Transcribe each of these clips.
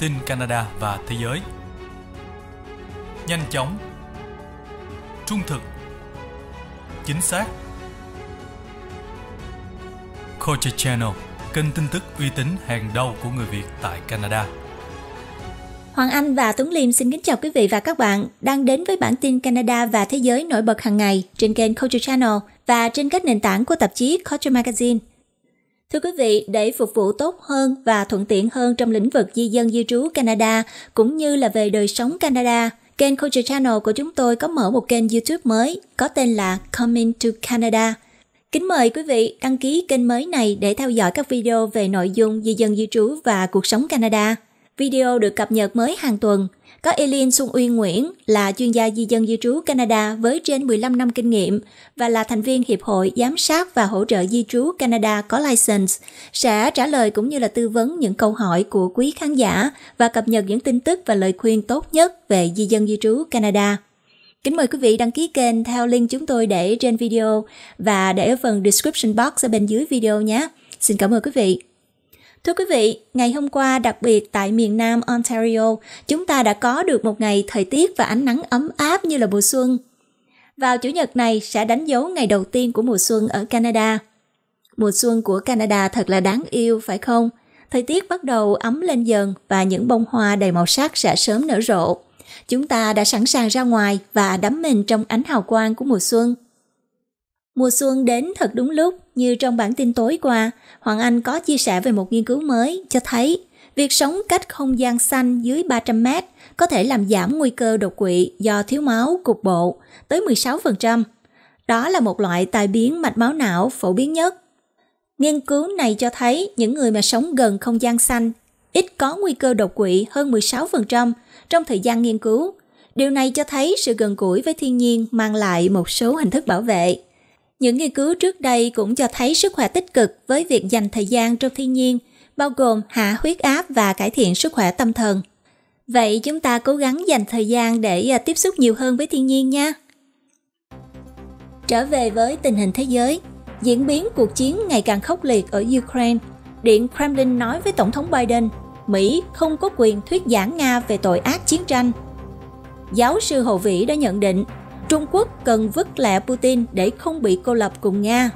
tin Canada và thế giới. Nhanh chóng, trung thực, chính xác. Culture Channel, kênh tin tức uy tín hàng đầu của người Việt tại Canada. Hoàng Anh và Tuấn Liêm xin kính chào quý vị và các bạn đang đến với bản tin Canada và thế giới nổi bật hàng ngày trên kênh Culture Channel và trên các nền tảng của tạp chí Culture Magazine. Thưa quý vị, để phục vụ tốt hơn và thuận tiện hơn trong lĩnh vực di dân di trú Canada cũng như là về đời sống Canada, kênh Culture Channel của chúng tôi có mở một kênh YouTube mới có tên là Coming to Canada. Kính mời quý vị đăng ký kênh mới này để theo dõi các video về nội dung di dân di trú và cuộc sống Canada. Video được cập nhật mới hàng tuần – có Eileen Xuân Uy Nguyễn là chuyên gia di dân di trú Canada với trên 15 năm kinh nghiệm và là thành viên Hiệp hội Giám sát và Hỗ trợ Di trú Canada có license, sẽ trả lời cũng như là tư vấn những câu hỏi của quý khán giả và cập nhật những tin tức và lời khuyên tốt nhất về di dân di trú Canada. Kính mời quý vị đăng ký kênh theo link chúng tôi để trên video và để ở phần description box ở bên dưới video nhé. Xin cảm ơn quý vị. Thưa quý vị, ngày hôm qua đặc biệt tại miền Nam Ontario, chúng ta đã có được một ngày thời tiết và ánh nắng ấm áp như là mùa xuân. Vào chủ nhật này sẽ đánh dấu ngày đầu tiên của mùa xuân ở Canada. Mùa xuân của Canada thật là đáng yêu phải không? Thời tiết bắt đầu ấm lên dần và những bông hoa đầy màu sắc sẽ sớm nở rộ. Chúng ta đã sẵn sàng ra ngoài và đắm mình trong ánh hào quang của mùa xuân. Mùa xuân đến thật đúng lúc, như trong bản tin tối qua, Hoàng Anh có chia sẻ về một nghiên cứu mới cho thấy việc sống cách không gian xanh dưới 300 mét có thể làm giảm nguy cơ đột quỵ do thiếu máu cục bộ tới 16%. Đó là một loại tai biến mạch máu não phổ biến nhất. Nghiên cứu này cho thấy những người mà sống gần không gian xanh ít có nguy cơ đột quỵ hơn 16% trong thời gian nghiên cứu. Điều này cho thấy sự gần gũi với thiên nhiên mang lại một số hình thức bảo vệ những nghiên cứu trước đây cũng cho thấy sức khỏe tích cực với việc dành thời gian trong thiên nhiên, bao gồm hạ huyết áp và cải thiện sức khỏe tâm thần. Vậy chúng ta cố gắng dành thời gian để à, tiếp xúc nhiều hơn với thiên nhiên nha. Trở về với tình hình thế giới, diễn biến cuộc chiến ngày càng khốc liệt ở Ukraine, Điện Kremlin nói với Tổng thống Biden, Mỹ không có quyền thuyết giảng Nga về tội ác chiến tranh. Giáo sư Hồ Vĩ đã nhận định Trung Quốc cần vứt lẹ Putin để không bị cô lập cùng Nga.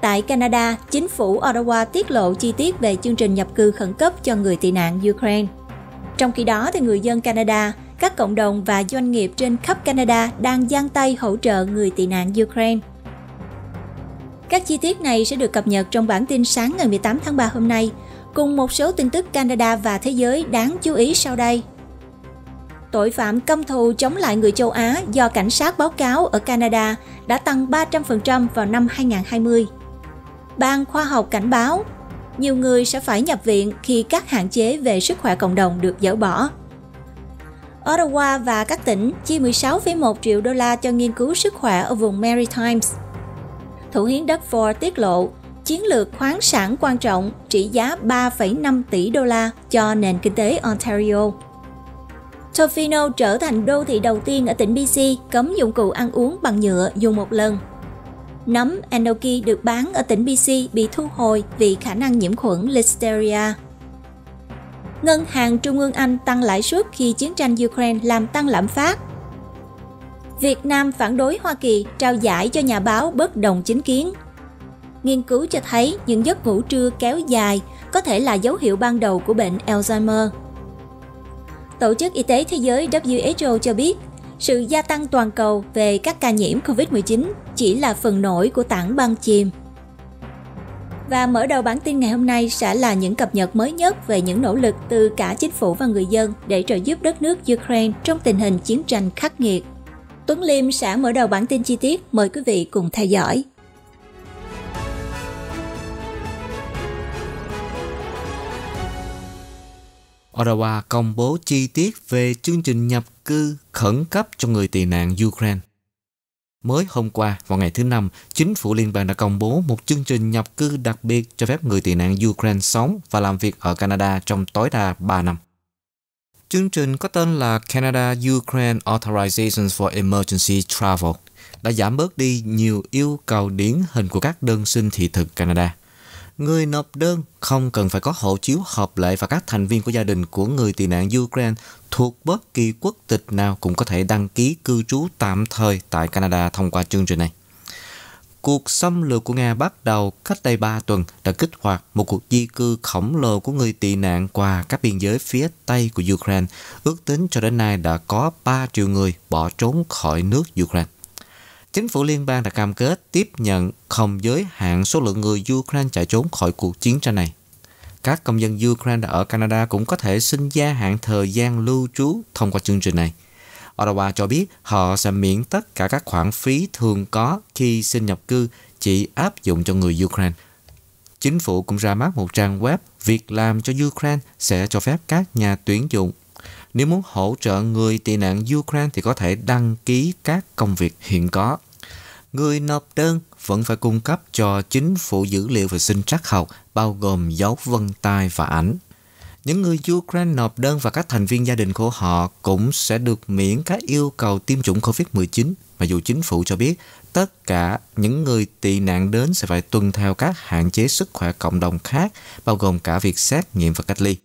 Tại Canada, chính phủ Ottawa tiết lộ chi tiết về chương trình nhập cư khẩn cấp cho người tị nạn Ukraine. Trong khi đó, thì người dân Canada, các cộng đồng và doanh nghiệp trên khắp Canada đang giang tay hỗ trợ người tị nạn Ukraine. Các chi tiết này sẽ được cập nhật trong bản tin sáng ngày 18 tháng 3 hôm nay, cùng một số tin tức Canada và thế giới đáng chú ý sau đây tội phạm căm thù chống lại người châu Á do cảnh sát báo cáo ở Canada đã tăng 300% vào năm 2020. Ban khoa học cảnh báo, nhiều người sẽ phải nhập viện khi các hạn chế về sức khỏe cộng đồng được dỡ bỏ. Ottawa và các tỉnh chi 16,1 triệu đô la cho nghiên cứu sức khỏe ở vùng Maritimes. Thủ hiến đất Ford tiết lộ chiến lược khoáng sản quan trọng trị giá 3,5 tỷ đô la cho nền kinh tế Ontario. Tofino trở thành đô thị đầu tiên ở tỉnh BC cấm dụng cụ ăn uống bằng nhựa dùng một lần. Nấm Enoki được bán ở tỉnh BC bị thu hồi vì khả năng nhiễm khuẩn Listeria. Ngân hàng Trung ương Anh tăng lãi suất khi chiến tranh Ukraine làm tăng lạm phát. Việt Nam phản đối Hoa Kỳ trao giải cho nhà báo bất đồng chính kiến. Nghiên cứu cho thấy những giấc ngủ trưa kéo dài có thể là dấu hiệu ban đầu của bệnh Alzheimer. Tổ chức Y tế Thế giới WHO cho biết, sự gia tăng toàn cầu về các ca nhiễm COVID-19 chỉ là phần nổi của tảng băng chìm. Và mở đầu bản tin ngày hôm nay sẽ là những cập nhật mới nhất về những nỗ lực từ cả chính phủ và người dân để trợ giúp đất nước Ukraine trong tình hình chiến tranh khắc nghiệt. Tuấn Liêm sẽ mở đầu bản tin chi tiết, mời quý vị cùng theo dõi. Ottawa công bố chi tiết về chương trình nhập cư khẩn cấp cho người tị nạn Ukraine. Mới hôm qua, vào ngày thứ Năm, chính phủ liên bang đã công bố một chương trình nhập cư đặc biệt cho phép người tị nạn Ukraine sống và làm việc ở Canada trong tối đa 3 năm. Chương trình có tên là Canada Ukraine Authorizations for Emergency Travel đã giảm bớt đi nhiều yêu cầu điển hình của các đơn xin thị thực Canada. Người nộp đơn không cần phải có hộ chiếu hợp lệ và các thành viên của gia đình của người tị nạn Ukraine thuộc bất kỳ quốc tịch nào cũng có thể đăng ký cư trú tạm thời tại Canada thông qua chương trình này. Cuộc xâm lược của Nga bắt đầu cách đây 3 tuần đã kích hoạt một cuộc di cư khổng lồ của người tị nạn qua các biên giới phía Tây của Ukraine. Ước tính cho đến nay đã có 3 triệu người bỏ trốn khỏi nước Ukraine. Chính phủ liên bang đã cam kết tiếp nhận không giới hạn số lượng người Ukraine chạy trốn khỏi cuộc chiến tranh này. Các công dân Ukraine đã ở Canada cũng có thể xin gia hạn thời gian lưu trú thông qua chương trình này. Ottawa cho biết họ sẽ miễn tất cả các khoản phí thường có khi xin nhập cư chỉ áp dụng cho người Ukraine. Chính phủ cũng ra mắt một trang web việc làm cho Ukraine sẽ cho phép các nhà tuyển dụng nếu muốn hỗ trợ người tị nạn Ukraine thì có thể đăng ký các công việc hiện có. Người nộp đơn vẫn phải cung cấp cho chính phủ dữ liệu về sinh trắc học, bao gồm dấu vân tay và ảnh. Những người Ukraine nộp đơn và các thành viên gia đình của họ cũng sẽ được miễn các yêu cầu tiêm chủng COVID-19 mà dù chính phủ cho biết tất cả những người tị nạn đến sẽ phải tuân theo các hạn chế sức khỏe cộng đồng khác bao gồm cả việc xét nghiệm và cách ly.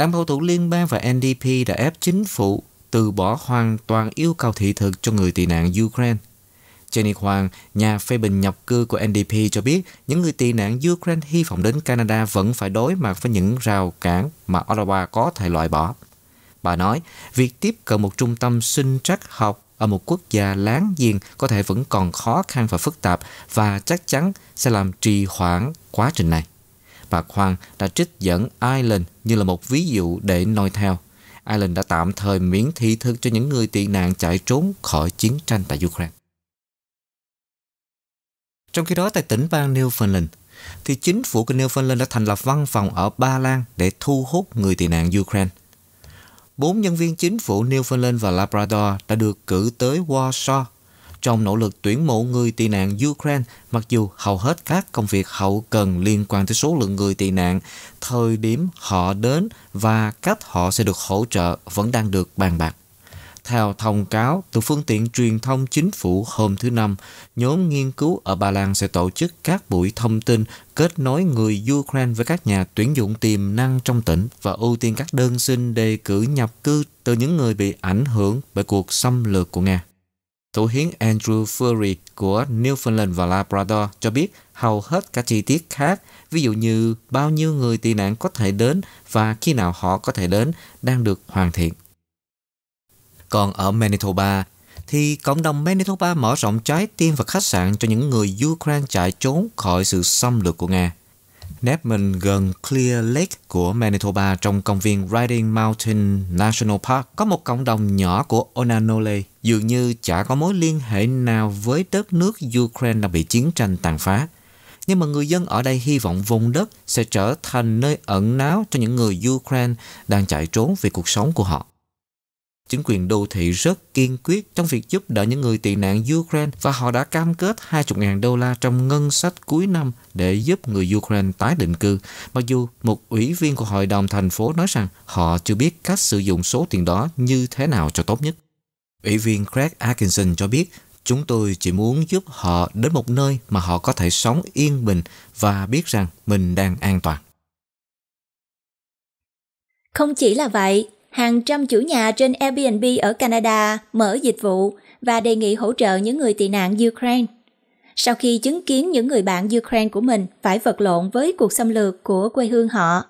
Đảng Bảo thủ Liên bang và NDP đã ép chính phủ từ bỏ hoàn toàn yêu cầu thị thực cho người tị nạn Ukraine. Jenny Hoàng, nhà phê bình nhập cư của NDP cho biết những người tị nạn Ukraine hy vọng đến Canada vẫn phải đối mặt với những rào cản mà Ottawa có thể loại bỏ. Bà nói, việc tiếp cận một trung tâm sinh trắc học ở một quốc gia láng giềng có thể vẫn còn khó khăn và phức tạp và chắc chắn sẽ làm trì hoãn quá trình này và Khoan đã trích dẫn Ireland như là một ví dụ để noi theo. Ireland đã tạm thời miễn thị thực cho những người tị nạn chạy trốn khỏi chiến tranh tại Ukraine. Trong khi đó, tại tỉnh bang Newfoundland, thì chính phủ của Newfoundland đã thành lập văn phòng ở Ba Lan để thu hút người tị nạn Ukraine. Bốn nhân viên chính phủ Newfoundland và Labrador đã được cử tới Warsaw trong nỗ lực tuyển mộ người tị nạn Ukraine, mặc dù hầu hết các công việc hậu cần liên quan tới số lượng người tị nạn, thời điểm họ đến và cách họ sẽ được hỗ trợ vẫn đang được bàn bạc. Theo thông cáo từ phương tiện truyền thông chính phủ hôm thứ Năm, nhóm nghiên cứu ở Ba Lan sẽ tổ chức các buổi thông tin kết nối người Ukraine với các nhà tuyển dụng tiềm năng trong tỉnh và ưu tiên các đơn xin đề cử nhập cư từ những người bị ảnh hưởng bởi cuộc xâm lược của Nga. Thủ hiến Andrew Fury của Newfoundland và Labrador cho biết hầu hết các chi tiết khác, ví dụ như bao nhiêu người tị nạn có thể đến và khi nào họ có thể đến, đang được hoàn thiện. Còn ở Manitoba, thì cộng đồng Manitoba mở rộng trái tim và khách sạn cho những người Ukraine chạy trốn khỏi sự xâm lược của Nga nép mình gần Clear Lake của Manitoba trong công viên Riding Mountain National Park có một cộng đồng nhỏ của Onanole dường như chả có mối liên hệ nào với đất nước Ukraine đang bị chiến tranh tàn phá. Nhưng mà người dân ở đây hy vọng vùng đất sẽ trở thành nơi ẩn náu cho những người Ukraine đang chạy trốn vì cuộc sống của họ. Chính quyền đô thị rất kiên quyết trong việc giúp đỡ những người tị nạn Ukraine và họ đã cam kết 20.000 đô la trong ngân sách cuối năm để giúp người Ukraine tái định cư. Mặc dù một ủy viên của hội đồng thành phố nói rằng họ chưa biết cách sử dụng số tiền đó như thế nào cho tốt nhất. Ủy viên Craig Atkinson cho biết chúng tôi chỉ muốn giúp họ đến một nơi mà họ có thể sống yên bình và biết rằng mình đang an toàn. Không chỉ là vậy, hàng trăm chủ nhà trên Airbnb ở Canada mở dịch vụ và đề nghị hỗ trợ những người tị nạn Ukraine. Sau khi chứng kiến những người bạn Ukraine của mình phải vật lộn với cuộc xâm lược của quê hương họ,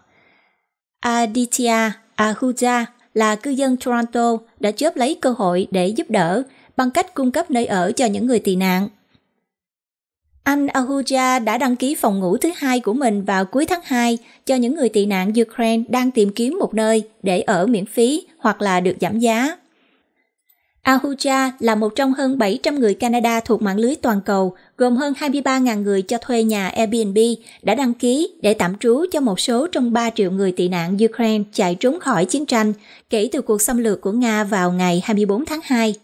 Aditya Ahuja là cư dân Toronto đã chớp lấy cơ hội để giúp đỡ bằng cách cung cấp nơi ở cho những người tị nạn. Anh Ahuja đã đăng ký phòng ngủ thứ hai của mình vào cuối tháng 2 cho những người tị nạn Ukraine đang tìm kiếm một nơi để ở miễn phí hoặc là được giảm giá. Ahuja là một trong hơn 700 người Canada thuộc mạng lưới toàn cầu, gồm hơn 23.000 người cho thuê nhà Airbnb đã đăng ký để tạm trú cho một số trong 3 triệu người tị nạn Ukraine chạy trốn khỏi chiến tranh kể từ cuộc xâm lược của Nga vào ngày 24 tháng 2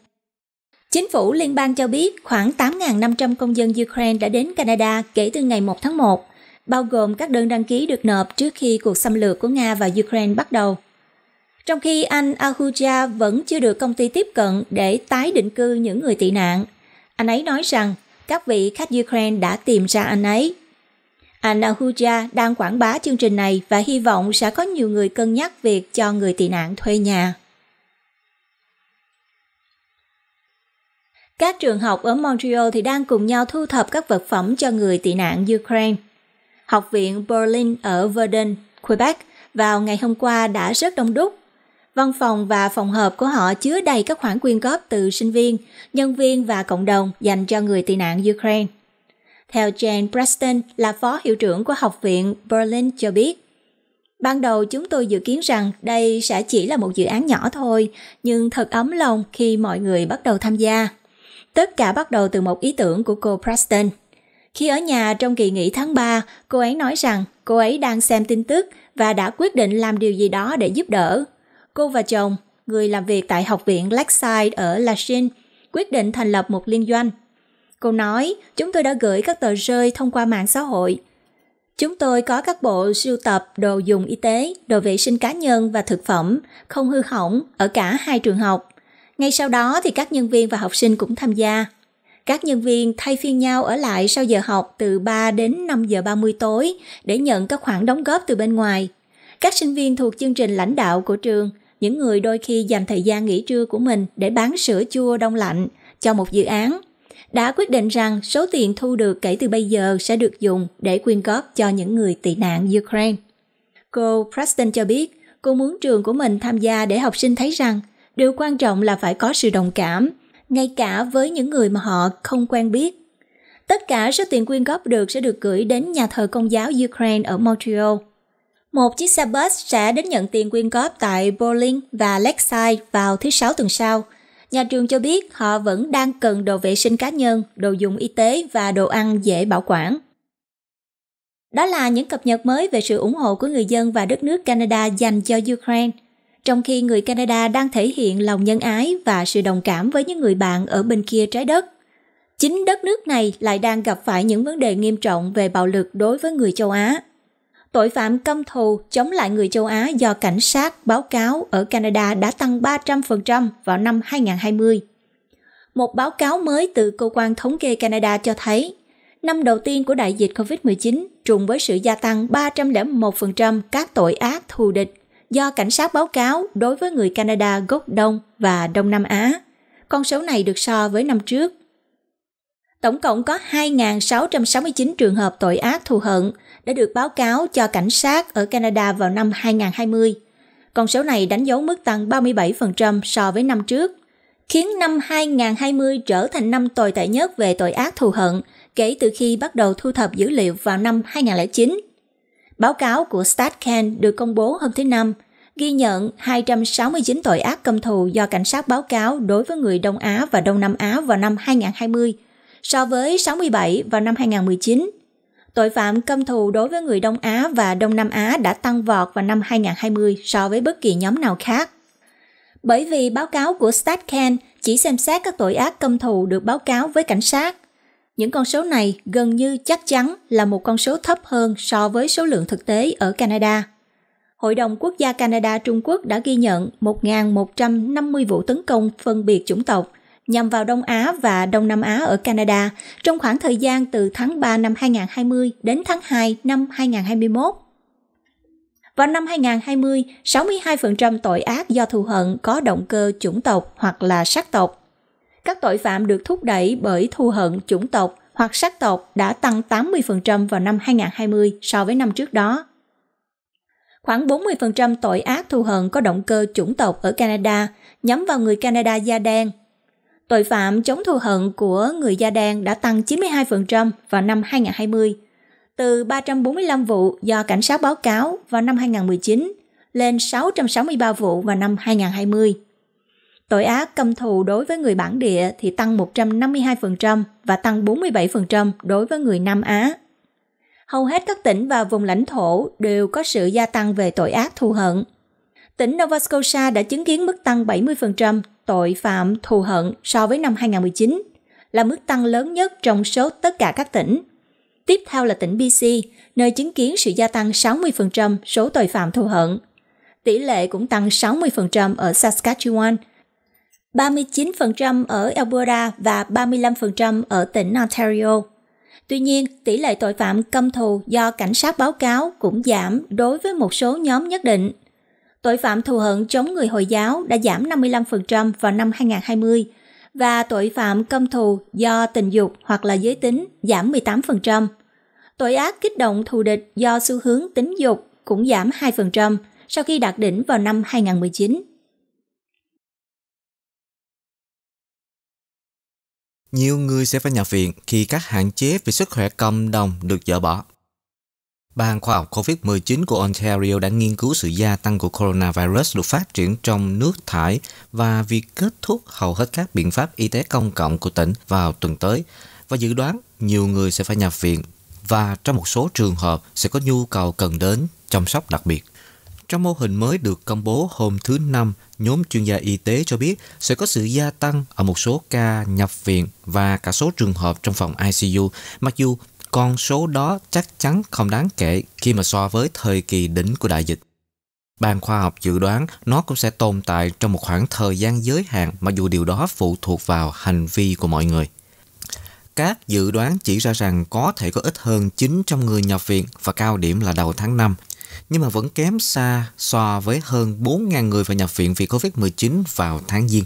Chính phủ liên bang cho biết khoảng 8.500 công dân Ukraine đã đến Canada kể từ ngày 1 tháng 1, bao gồm các đơn đăng ký được nộp trước khi cuộc xâm lược của Nga và Ukraine bắt đầu. Trong khi anh Ahuja vẫn chưa được công ty tiếp cận để tái định cư những người tị nạn, anh ấy nói rằng các vị khách Ukraine đã tìm ra anh ấy. Anh Ahuja đang quảng bá chương trình này và hy vọng sẽ có nhiều người cân nhắc việc cho người tị nạn thuê nhà. Các trường học ở Montreal thì đang cùng nhau thu thập các vật phẩm cho người tị nạn Ukraine. Học viện Berlin ở Verdun, Quebec vào ngày hôm qua đã rất đông đúc. Văn phòng và phòng họp của họ chứa đầy các khoản quyên góp từ sinh viên, nhân viên và cộng đồng dành cho người tị nạn Ukraine. Theo Jane Preston là phó hiệu trưởng của Học viện Berlin cho biết, Ban đầu chúng tôi dự kiến rằng đây sẽ chỉ là một dự án nhỏ thôi, nhưng thật ấm lòng khi mọi người bắt đầu tham gia. Tất cả bắt đầu từ một ý tưởng của cô Preston. Khi ở nhà trong kỳ nghỉ tháng 3, cô ấy nói rằng cô ấy đang xem tin tức và đã quyết định làm điều gì đó để giúp đỡ. Cô và chồng, người làm việc tại Học viện Lakeside ở Lachine, quyết định thành lập một liên doanh. Cô nói, chúng tôi đã gửi các tờ rơi thông qua mạng xã hội. Chúng tôi có các bộ sưu tập đồ dùng y tế, đồ vệ sinh cá nhân và thực phẩm, không hư hỏng ở cả hai trường học. Ngay sau đó thì các nhân viên và học sinh cũng tham gia. Các nhân viên thay phiên nhau ở lại sau giờ học từ 3 đến 5 giờ 30 tối để nhận các khoản đóng góp từ bên ngoài. Các sinh viên thuộc chương trình lãnh đạo của trường, những người đôi khi dành thời gian nghỉ trưa của mình để bán sữa chua đông lạnh cho một dự án, đã quyết định rằng số tiền thu được kể từ bây giờ sẽ được dùng để quyên góp cho những người tị nạn Ukraine. Cô Preston cho biết, cô muốn trường của mình tham gia để học sinh thấy rằng điều quan trọng là phải có sự đồng cảm ngay cả với những người mà họ không quen biết tất cả số tiền quyên góp được sẽ được gửi đến nhà thờ công giáo ukraine ở montreal một chiếc xe bus sẽ đến nhận tiền quyên góp tại Bowling và Lakeside vào thứ Sáu tuần sau. Nhà trường cho biết họ vẫn đang cần đồ vệ sinh cá nhân, đồ dùng y tế và đồ ăn dễ bảo quản. Đó là những cập nhật mới về sự ủng hộ của người dân và đất nước Canada dành cho Ukraine trong khi người Canada đang thể hiện lòng nhân ái và sự đồng cảm với những người bạn ở bên kia trái đất. Chính đất nước này lại đang gặp phải những vấn đề nghiêm trọng về bạo lực đối với người châu Á. Tội phạm căm thù chống lại người châu Á do cảnh sát báo cáo ở Canada đã tăng 300% vào năm 2020. Một báo cáo mới từ cơ quan thống kê Canada cho thấy, năm đầu tiên của đại dịch COVID-19 trùng với sự gia tăng 301% các tội ác thù địch do cảnh sát báo cáo đối với người Canada gốc Đông và Đông Nam Á. Con số này được so với năm trước. Tổng cộng có 2.669 trường hợp tội ác thù hận đã được báo cáo cho cảnh sát ở Canada vào năm 2020. Con số này đánh dấu mức tăng 37% so với năm trước, khiến năm 2020 trở thành năm tồi tệ nhất về tội ác thù hận kể từ khi bắt đầu thu thập dữ liệu vào năm 2009 Báo cáo của StatCan được công bố hôm thứ Năm ghi nhận 269 tội ác căm thù do cảnh sát báo cáo đối với người Đông Á và Đông Nam Á vào năm 2020 so với 67 vào năm 2019. Tội phạm căm thù đối với người Đông Á và Đông Nam Á đã tăng vọt vào năm 2020 so với bất kỳ nhóm nào khác. Bởi vì báo cáo của StatCan chỉ xem xét các tội ác căm thù được báo cáo với cảnh sát, những con số này gần như chắc chắn là một con số thấp hơn so với số lượng thực tế ở Canada. Hội đồng Quốc gia Canada Trung Quốc đã ghi nhận 1.150 vụ tấn công phân biệt chủng tộc nhằm vào Đông Á và Đông Nam Á ở Canada trong khoảng thời gian từ tháng 3 năm 2020 đến tháng 2 năm 2021. Vào năm 2020, 62% tội ác do thù hận có động cơ chủng tộc hoặc là sắc tộc các tội phạm được thúc đẩy bởi thù hận chủng tộc hoặc sắc tộc đã tăng 80% vào năm 2020 so với năm trước đó. Khoảng 40% tội ác thù hận có động cơ chủng tộc ở Canada nhắm vào người Canada da đen. Tội phạm chống thù hận của người da đen đã tăng 92% vào năm 2020, từ 345 vụ do cảnh sát báo cáo vào năm 2019 lên 663 vụ vào năm 2020. Tội ác căm thù đối với người bản địa thì tăng 152% và tăng 47% đối với người Nam Á. Hầu hết các tỉnh và vùng lãnh thổ đều có sự gia tăng về tội ác thù hận. Tỉnh Nova Scotia đã chứng kiến mức tăng 70% tội phạm thù hận so với năm 2019, là mức tăng lớn nhất trong số tất cả các tỉnh. Tiếp theo là tỉnh BC, nơi chứng kiến sự gia tăng 60% số tội phạm thù hận. Tỷ lệ cũng tăng 60% ở Saskatchewan – 39% ở Alberta và 35% ở tỉnh Ontario. Tuy nhiên, tỷ lệ tội phạm căm thù do cảnh sát báo cáo cũng giảm đối với một số nhóm nhất định. Tội phạm thù hận chống người Hồi giáo đã giảm 55% vào năm 2020 và tội phạm căm thù do tình dục hoặc là giới tính giảm 18%. Tội ác kích động thù địch do xu hướng tính dục cũng giảm 2% sau khi đạt đỉnh vào năm 2019. nhiều người sẽ phải nhập viện khi các hạn chế về sức khỏe cộng đồng được dỡ bỏ. Ban khoa học COVID-19 của Ontario đã nghiên cứu sự gia tăng của coronavirus được phát triển trong nước thải và việc kết thúc hầu hết các biện pháp y tế công cộng của tỉnh vào tuần tới và dự đoán nhiều người sẽ phải nhập viện và trong một số trường hợp sẽ có nhu cầu cần đến chăm sóc đặc biệt. Trong mô hình mới được công bố hôm thứ Năm, nhóm chuyên gia y tế cho biết sẽ có sự gia tăng ở một số ca nhập viện và cả số trường hợp trong phòng ICU, mặc dù con số đó chắc chắn không đáng kể khi mà so với thời kỳ đỉnh của đại dịch. Ban khoa học dự đoán nó cũng sẽ tồn tại trong một khoảng thời gian giới hạn mặc dù điều đó phụ thuộc vào hành vi của mọi người. Các dự đoán chỉ ra rằng có thể có ít hơn 900 người nhập viện và cao điểm là đầu tháng 5 nhưng mà vẫn kém xa so với hơn 4.000 người phải nhập viện vì COVID-19 vào tháng Giêng.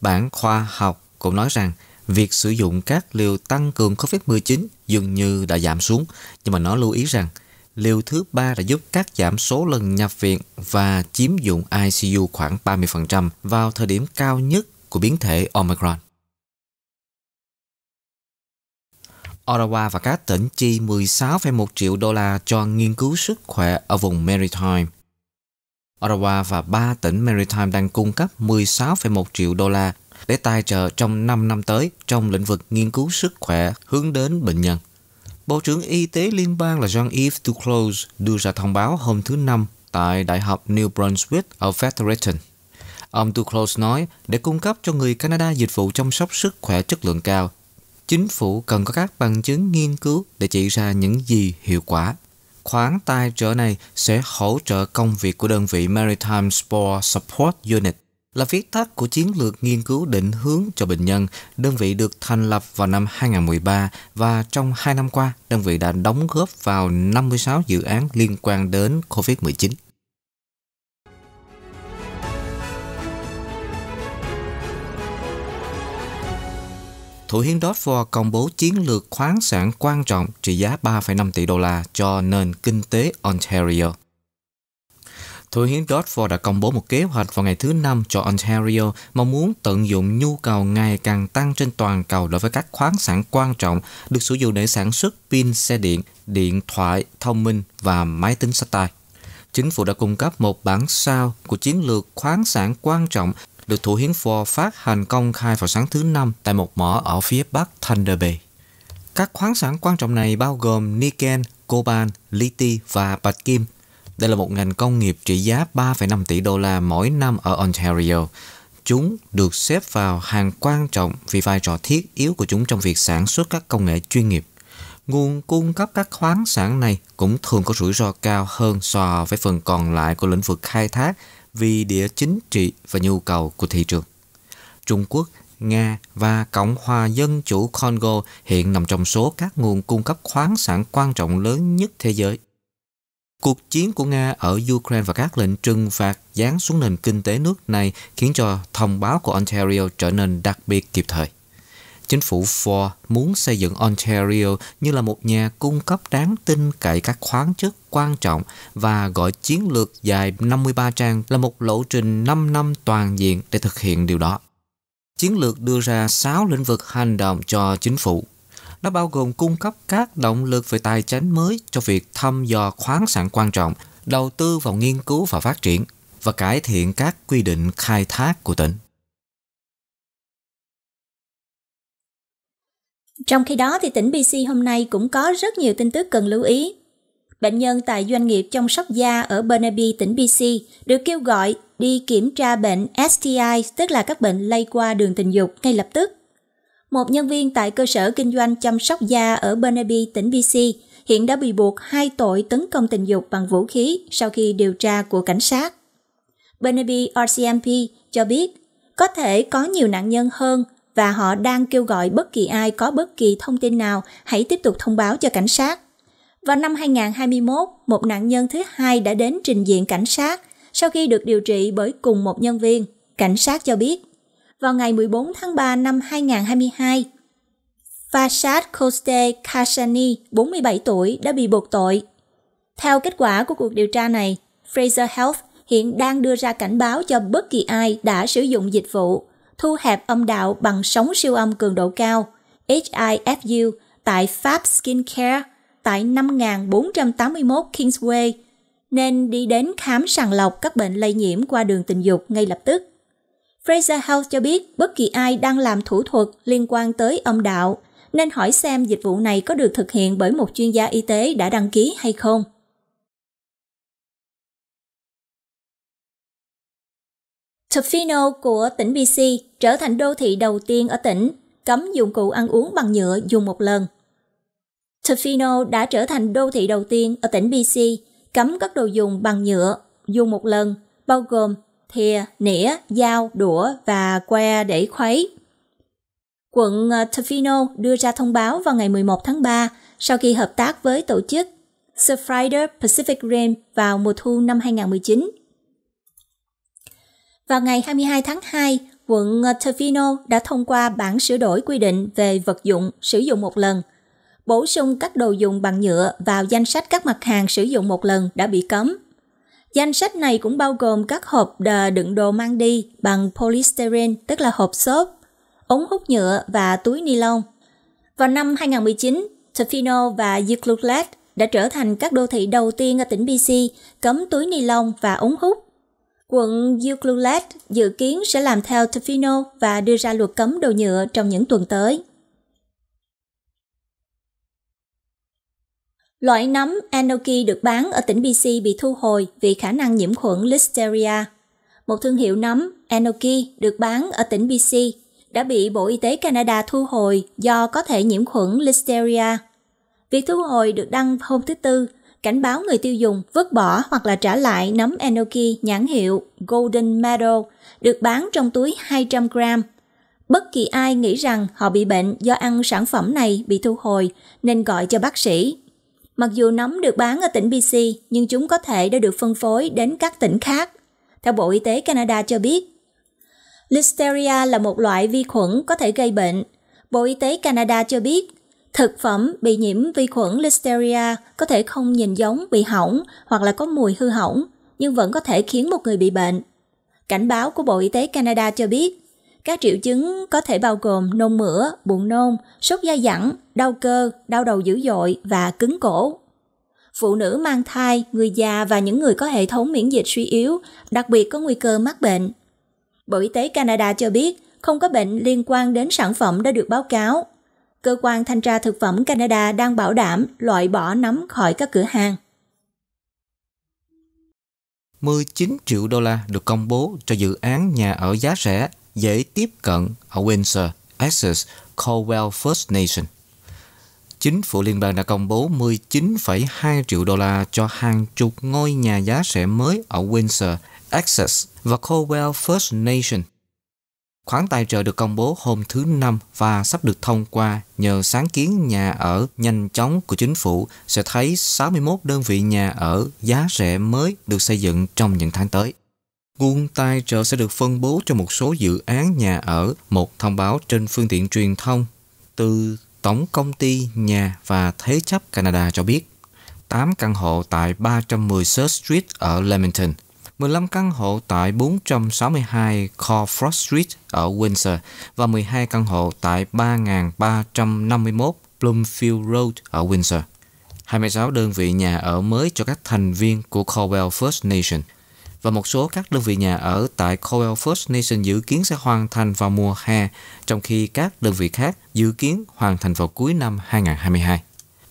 Bản khoa học cũng nói rằng việc sử dụng các liều tăng cường COVID-19 dường như đã giảm xuống, nhưng mà nó lưu ý rằng liều thứ ba đã giúp cắt giảm số lần nhập viện và chiếm dụng ICU khoảng 30% vào thời điểm cao nhất của biến thể Omicron. Ottawa và các tỉnh chi 16,1 triệu đô la cho nghiên cứu sức khỏe ở vùng Maritime. Ottawa và ba tỉnh Maritime đang cung cấp 16,1 triệu đô la để tài trợ trong 5 năm tới trong lĩnh vực nghiên cứu sức khỏe hướng đến bệnh nhân. Bộ trưởng Y tế liên bang là Jean-Yves Duclos đưa ra thông báo hôm thứ Năm tại Đại học New Brunswick ở Fredericton. Ông Duclos nói, để cung cấp cho người Canada dịch vụ chăm sóc sức khỏe chất lượng cao, chính phủ cần có các bằng chứng nghiên cứu để chỉ ra những gì hiệu quả. Khoản tài trợ này sẽ hỗ trợ công việc của đơn vị Maritime Sport Support Unit là viết tắt của chiến lược nghiên cứu định hướng cho bệnh nhân. Đơn vị được thành lập vào năm 2013 và trong 2 năm qua, đơn vị đã đóng góp vào 56 dự án liên quan đến COVID-19. Thủ hiến Dodd-Ford công bố chiến lược khoáng sản quan trọng trị giá 3,5 tỷ đô la cho nền kinh tế Ontario. Thủ hiến Dodd-Ford đã công bố một kế hoạch vào ngày thứ Năm cho Ontario mong muốn tận dụng nhu cầu ngày càng tăng trên toàn cầu đối với các khoáng sản quan trọng được sử dụng để sản xuất pin xe điện, điện thoại thông minh và máy tính sách tay. Chính phủ đã cung cấp một bản sao của chiến lược khoáng sản quan trọng được thủ hiến Ford phát hành công khai vào sáng thứ Năm tại một mỏ ở phía bắc Thunder Bay. Các khoáng sản quan trọng này bao gồm nickel, coban, liti và bạch kim. Đây là một ngành công nghiệp trị giá 3,5 tỷ đô la mỗi năm ở Ontario. Chúng được xếp vào hàng quan trọng vì vai trò thiết yếu của chúng trong việc sản xuất các công nghệ chuyên nghiệp. Nguồn cung cấp các khoáng sản này cũng thường có rủi ro cao hơn so với phần còn lại của lĩnh vực khai thác vì địa chính trị và nhu cầu của thị trường. Trung Quốc, Nga và Cộng hòa Dân chủ Congo hiện nằm trong số các nguồn cung cấp khoáng sản quan trọng lớn nhất thế giới. Cuộc chiến của Nga ở Ukraine và các lệnh trừng phạt giáng xuống nền kinh tế nước này khiến cho thông báo của Ontario trở nên đặc biệt kịp thời. Chính phủ Ford muốn xây dựng Ontario như là một nhà cung cấp đáng tin cậy các khoáng chất quan trọng và gọi chiến lược dài 53 trang là một lộ trình 5 năm toàn diện để thực hiện điều đó. Chiến lược đưa ra 6 lĩnh vực hành động cho chính phủ. Nó bao gồm cung cấp các động lực về tài chính mới cho việc thăm dò khoáng sản quan trọng, đầu tư vào nghiên cứu và phát triển và cải thiện các quy định khai thác của tỉnh. Trong khi đó thì tỉnh BC hôm nay cũng có rất nhiều tin tức cần lưu ý. Bệnh nhân tại doanh nghiệp chăm sóc da ở Burnaby, tỉnh BC được kêu gọi đi kiểm tra bệnh STI, tức là các bệnh lây qua đường tình dục ngay lập tức. Một nhân viên tại cơ sở kinh doanh chăm sóc da ở Burnaby, tỉnh BC hiện đã bị buộc hai tội tấn công tình dục bằng vũ khí sau khi điều tra của cảnh sát. Burnaby RCMP cho biết có thể có nhiều nạn nhân hơn và họ đang kêu gọi bất kỳ ai có bất kỳ thông tin nào hãy tiếp tục thông báo cho cảnh sát. Vào năm 2021, một nạn nhân thứ hai đã đến trình diện cảnh sát sau khi được điều trị bởi cùng một nhân viên, cảnh sát cho biết. Vào ngày 14 tháng 3 năm 2022, Fashad Koste Kashani, 47 tuổi, đã bị buộc tội. Theo kết quả của cuộc điều tra này, Fraser Health hiện đang đưa ra cảnh báo cho bất kỳ ai đã sử dụng dịch vụ thu hẹp âm đạo bằng sóng siêu âm cường độ cao HIFU tại Fab Skincare tại 5481 Kingsway, nên đi đến khám sàng lọc các bệnh lây nhiễm qua đường tình dục ngay lập tức. Fraser Health cho biết bất kỳ ai đang làm thủ thuật liên quan tới âm đạo nên hỏi xem dịch vụ này có được thực hiện bởi một chuyên gia y tế đã đăng ký hay không. Tofino của tỉnh BC trở thành đô thị đầu tiên ở tỉnh cấm dụng cụ ăn uống bằng nhựa dùng một lần. Tofino đã trở thành đô thị đầu tiên ở tỉnh BC cấm các đồ dùng bằng nhựa dùng một lần, bao gồm thìa, nĩa, dao, đũa và que để khuấy. Quận ờ, Tofino đưa ra thông báo vào ngày 11 tháng 3 sau khi hợp tác với tổ chức Surfrider Pacific Rim vào mùa thu năm 2019 vào ngày 22 tháng 2, quận Tofino đã thông qua bản sửa đổi quy định về vật dụng sử dụng một lần, bổ sung các đồ dùng bằng nhựa vào danh sách các mặt hàng sử dụng một lần đã bị cấm. Danh sách này cũng bao gồm các hộp đựng đồ mang đi bằng polystyrene, tức là hộp xốp, ống hút nhựa và túi ni lông. Vào năm 2019, Tofino và Yuclutlet đã trở thành các đô thị đầu tiên ở tỉnh BC cấm túi ni lông và ống hút Quận Euclid dự kiến sẽ làm theo Tofino và đưa ra luật cấm đồ nhựa trong những tuần tới. Loại nấm Enoki được bán ở tỉnh BC bị thu hồi vì khả năng nhiễm khuẩn Listeria. Một thương hiệu nấm Enoki được bán ở tỉnh BC đã bị Bộ Y tế Canada thu hồi do có thể nhiễm khuẩn Listeria. Việc thu hồi được đăng hôm thứ Tư cảnh báo người tiêu dùng vứt bỏ hoặc là trả lại nấm Enoki nhãn hiệu Golden Medal được bán trong túi 200 gram. Bất kỳ ai nghĩ rằng họ bị bệnh do ăn sản phẩm này bị thu hồi nên gọi cho bác sĩ. Mặc dù nấm được bán ở tỉnh BC nhưng chúng có thể đã được phân phối đến các tỉnh khác. Theo Bộ Y tế Canada cho biết, Listeria là một loại vi khuẩn có thể gây bệnh. Bộ Y tế Canada cho biết Thực phẩm bị nhiễm vi khuẩn Listeria có thể không nhìn giống bị hỏng hoặc là có mùi hư hỏng, nhưng vẫn có thể khiến một người bị bệnh. Cảnh báo của Bộ Y tế Canada cho biết, các triệu chứng có thể bao gồm nôn mửa, buồn nôn, sốt da dẳng, đau cơ, đau đầu dữ dội và cứng cổ. Phụ nữ mang thai, người già và những người có hệ thống miễn dịch suy yếu, đặc biệt có nguy cơ mắc bệnh. Bộ Y tế Canada cho biết không có bệnh liên quan đến sản phẩm đã được báo cáo, cơ quan thanh tra thực phẩm Canada đang bảo đảm loại bỏ nấm khỏi các cửa hàng. 19 triệu đô la được công bố cho dự án nhà ở giá rẻ dễ tiếp cận ở Windsor, Essex, Cornwall First Nation. Chính phủ liên bang đã công bố 19,2 triệu đô la cho hàng chục ngôi nhà giá rẻ mới ở Windsor, Essex và Cornwall First Nation – Khoản tài trợ được công bố hôm thứ Năm và sắp được thông qua nhờ sáng kiến nhà ở nhanh chóng của chính phủ sẽ thấy 61 đơn vị nhà ở giá rẻ mới được xây dựng trong những tháng tới. Nguồn tài trợ sẽ được phân bố cho một số dự án nhà ở, một thông báo trên phương tiện truyền thông từ Tổng công ty nhà và thế chấp Canada cho biết 8 căn hộ tại 310 Church Street ở Leamington – 15 căn hộ tại 462 Crawford Street ở Windsor và 12 căn hộ tại 3.351 Bloomfield Road ở Windsor. 26 đơn vị nhà ở mới cho các thành viên của Cowell First Nation và một số các đơn vị nhà ở tại Cowell First Nation dự kiến sẽ hoàn thành vào mùa hè, trong khi các đơn vị khác dự kiến hoàn thành vào cuối năm 2022.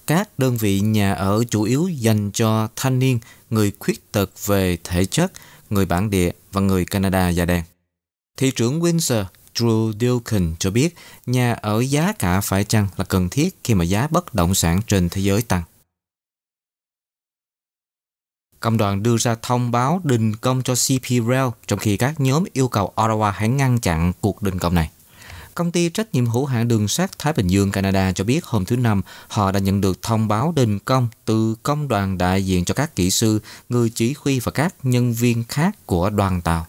Các đơn vị nhà ở chủ yếu dành cho thanh niên người khuyết tật về thể chất, người bản địa và người Canada da đen. Thị trưởng Windsor Drew Dilkin cho biết nhà ở giá cả phải chăng là cần thiết khi mà giá bất động sản trên thế giới tăng. Công đoàn đưa ra thông báo đình công cho CP Rail trong khi các nhóm yêu cầu Ottawa hãy ngăn chặn cuộc đình công này. Công ty trách nhiệm hữu hạn đường sắt Thái Bình Dương Canada cho biết hôm thứ Năm họ đã nhận được thông báo đình công từ công đoàn đại diện cho các kỹ sư, người chỉ huy và các nhân viên khác của đoàn tàu.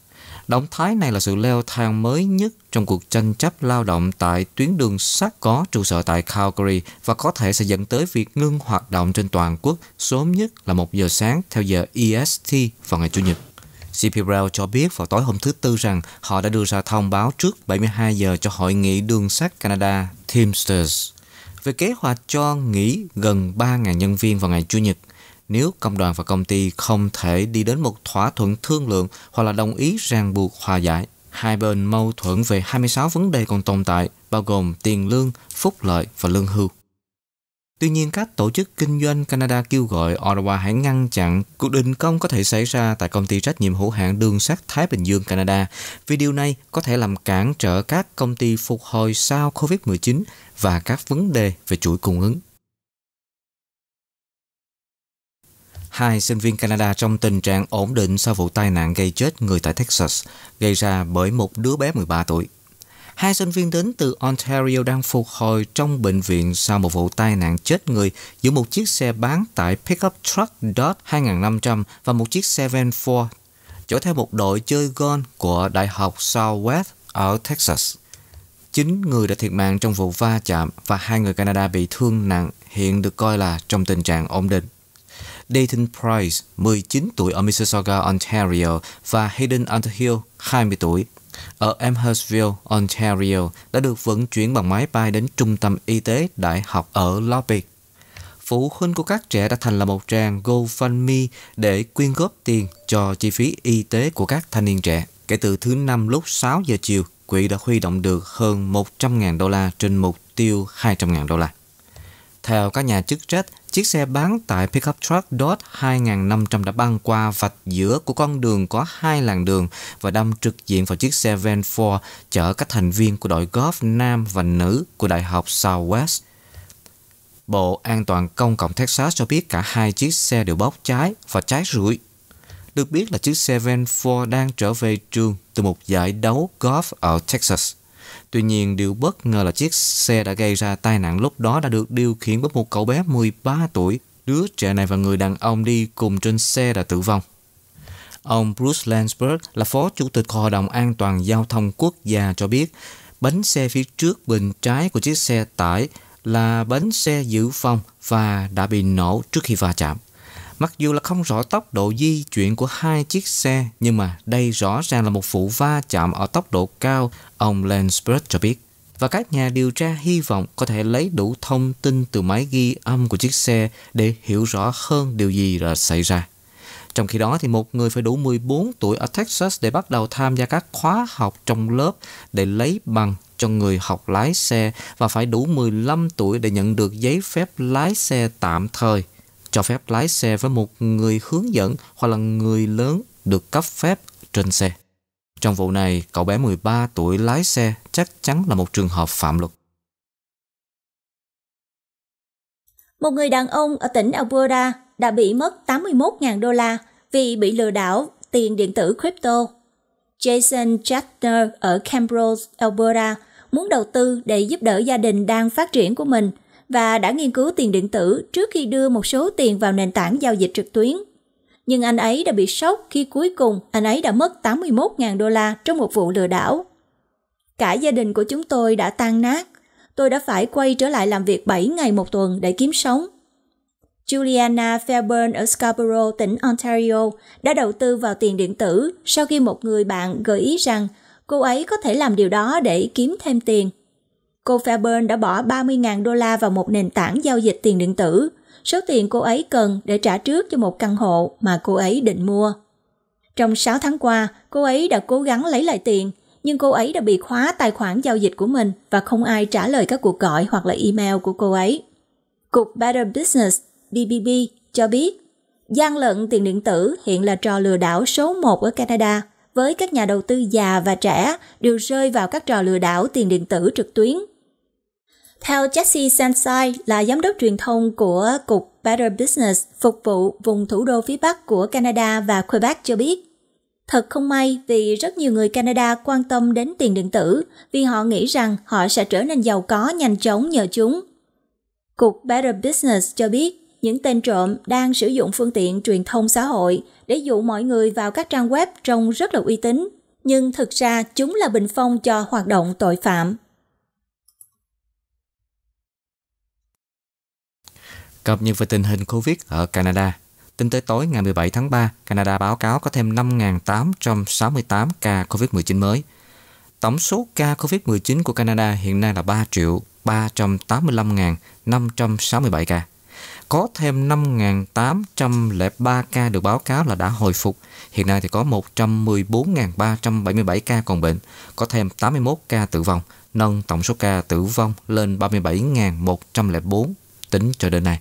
Động thái này là sự leo thang mới nhất trong cuộc tranh chấp lao động tại tuyến đường sắt có trụ sở tại Calgary và có thể sẽ dẫn tới việc ngưng hoạt động trên toàn quốc sớm nhất là 1 giờ sáng theo giờ EST vào ngày Chủ nhật. CP Rail cho biết vào tối hôm thứ Tư rằng họ đã đưa ra thông báo trước 72 giờ cho Hội nghị Đường sắt Canada Teamsters về kế hoạch cho nghỉ gần 3.000 nhân viên vào ngày Chủ nhật nếu công đoàn và công ty không thể đi đến một thỏa thuận thương lượng hoặc là đồng ý ràng buộc hòa giải. Hai bên mâu thuẫn về 26 vấn đề còn tồn tại, bao gồm tiền lương, phúc lợi và lương hưu. Tuy nhiên, các tổ chức kinh doanh Canada kêu gọi Ottawa hãy ngăn chặn cuộc đình công có thể xảy ra tại công ty trách nhiệm hữu hạn đường sắt Thái Bình Dương Canada vì điều này có thể làm cản trở các công ty phục hồi sau COVID-19 và các vấn đề về chuỗi cung ứng. hai sinh viên Canada trong tình trạng ổn định sau vụ tai nạn gây chết người tại Texas gây ra bởi một đứa bé 13 tuổi. Hai sinh viên đến từ Ontario đang phục hồi trong bệnh viện sau một vụ tai nạn chết người giữa một chiếc xe bán tại pickup truck Dodge 2500 và một chiếc xe van Ford chở theo một đội chơi golf của Đại học Southwest ở Texas. Chín người đã thiệt mạng trong vụ va chạm và hai người Canada bị thương nặng hiện được coi là trong tình trạng ổn định. Dayton Price, 19 tuổi ở Mississauga, Ontario và Hayden Underhill, 20 tuổi ở Amherstville, Ontario đã được vận chuyển bằng máy bay đến trung tâm y tế đại học ở Lubbock. Phụ huynh của các trẻ đã thành lập một trang GoFundMe để quyên góp tiền cho chi phí y tế của các thanh niên trẻ. Kể từ thứ Năm lúc 6 giờ chiều, quỹ đã huy động được hơn 100.000 đô la trên mục tiêu 200.000 đô la. Theo các nhà chức trách, Chiếc xe bán tại pickup truck Dodge 2500 đã băng qua vạch giữa của con đường có hai làn đường và đâm trực diện vào chiếc xe van Ford chở các thành viên của đội golf nam và nữ của Đại học Southwest. Bộ An toàn Công cộng Texas cho biết cả hai chiếc xe đều bốc cháy và cháy rụi. Được biết là chiếc xe van Ford đang trở về trường từ một giải đấu golf ở Texas. Tuy nhiên, điều bất ngờ là chiếc xe đã gây ra tai nạn lúc đó đã được điều khiển bởi một cậu bé 13 tuổi. Đứa trẻ này và người đàn ông đi cùng trên xe đã tử vong. Ông Bruce Landsberg là phó chủ tịch của Hội đồng An toàn Giao thông Quốc gia cho biết, bánh xe phía trước bên trái của chiếc xe tải là bánh xe dự phòng và đã bị nổ trước khi va chạm. Mặc dù là không rõ tốc độ di chuyển của hai chiếc xe, nhưng mà đây rõ ràng là một vụ va chạm ở tốc độ cao, ông Lansbert cho biết. Và các nhà điều tra hy vọng có thể lấy đủ thông tin từ máy ghi âm của chiếc xe để hiểu rõ hơn điều gì đã xảy ra. Trong khi đó thì một người phải đủ 14 tuổi ở Texas để bắt đầu tham gia các khóa học trong lớp để lấy bằng cho người học lái xe và phải đủ 15 tuổi để nhận được giấy phép lái xe tạm thời cho phép lái xe với một người hướng dẫn hoặc là người lớn được cấp phép trên xe. Trong vụ này, cậu bé 13 tuổi lái xe chắc chắn là một trường hợp phạm luật. Một người đàn ông ở tỉnh Alberta đã bị mất 81.000 đô la vì bị lừa đảo tiền điện tử crypto. Jason Chatner ở Camrose, Alberta muốn đầu tư để giúp đỡ gia đình đang phát triển của mình và đã nghiên cứu tiền điện tử trước khi đưa một số tiền vào nền tảng giao dịch trực tuyến. Nhưng anh ấy đã bị sốc khi cuối cùng anh ấy đã mất 81.000 đô la trong một vụ lừa đảo. Cả gia đình của chúng tôi đã tan nát. Tôi đã phải quay trở lại làm việc 7 ngày một tuần để kiếm sống. Juliana Fairburn ở Scarborough, tỉnh Ontario đã đầu tư vào tiền điện tử sau khi một người bạn gợi ý rằng cô ấy có thể làm điều đó để kiếm thêm tiền cô Fairburn đã bỏ 30.000 đô la vào một nền tảng giao dịch tiền điện tử, số tiền cô ấy cần để trả trước cho một căn hộ mà cô ấy định mua. Trong 6 tháng qua, cô ấy đã cố gắng lấy lại tiền, nhưng cô ấy đã bị khóa tài khoản giao dịch của mình và không ai trả lời các cuộc gọi hoặc là email của cô ấy. Cục Better Business BBB cho biết, gian lận tiền điện tử hiện là trò lừa đảo số 1 ở Canada với các nhà đầu tư già và trẻ đều rơi vào các trò lừa đảo tiền điện tử trực tuyến theo Jesse Sansai là giám đốc truyền thông của Cục Better Business phục vụ vùng thủ đô phía Bắc của Canada và Quebec cho biết, Thật không may vì rất nhiều người Canada quan tâm đến tiền điện tử vì họ nghĩ rằng họ sẽ trở nên giàu có nhanh chóng nhờ chúng. Cục Better Business cho biết những tên trộm đang sử dụng phương tiện truyền thông xã hội để dụ mọi người vào các trang web trông rất là uy tín, nhưng thực ra chúng là bình phong cho hoạt động tội phạm. Cập nhật về tình hình Covid ở Canada. Tính tới tối ngày 17 tháng 3, Canada báo cáo có thêm 5.868 ca Covid-19 mới. Tổng số ca Covid-19 của Canada hiện nay là 3 triệu 385.567 ca. Có thêm 5.803 ca được báo cáo là đã hồi phục. Hiện nay thì có 114.377 ca còn bệnh, có thêm 81 ca tử vong, nâng tổng số ca tử vong lên 37.104 tính cho đến nay.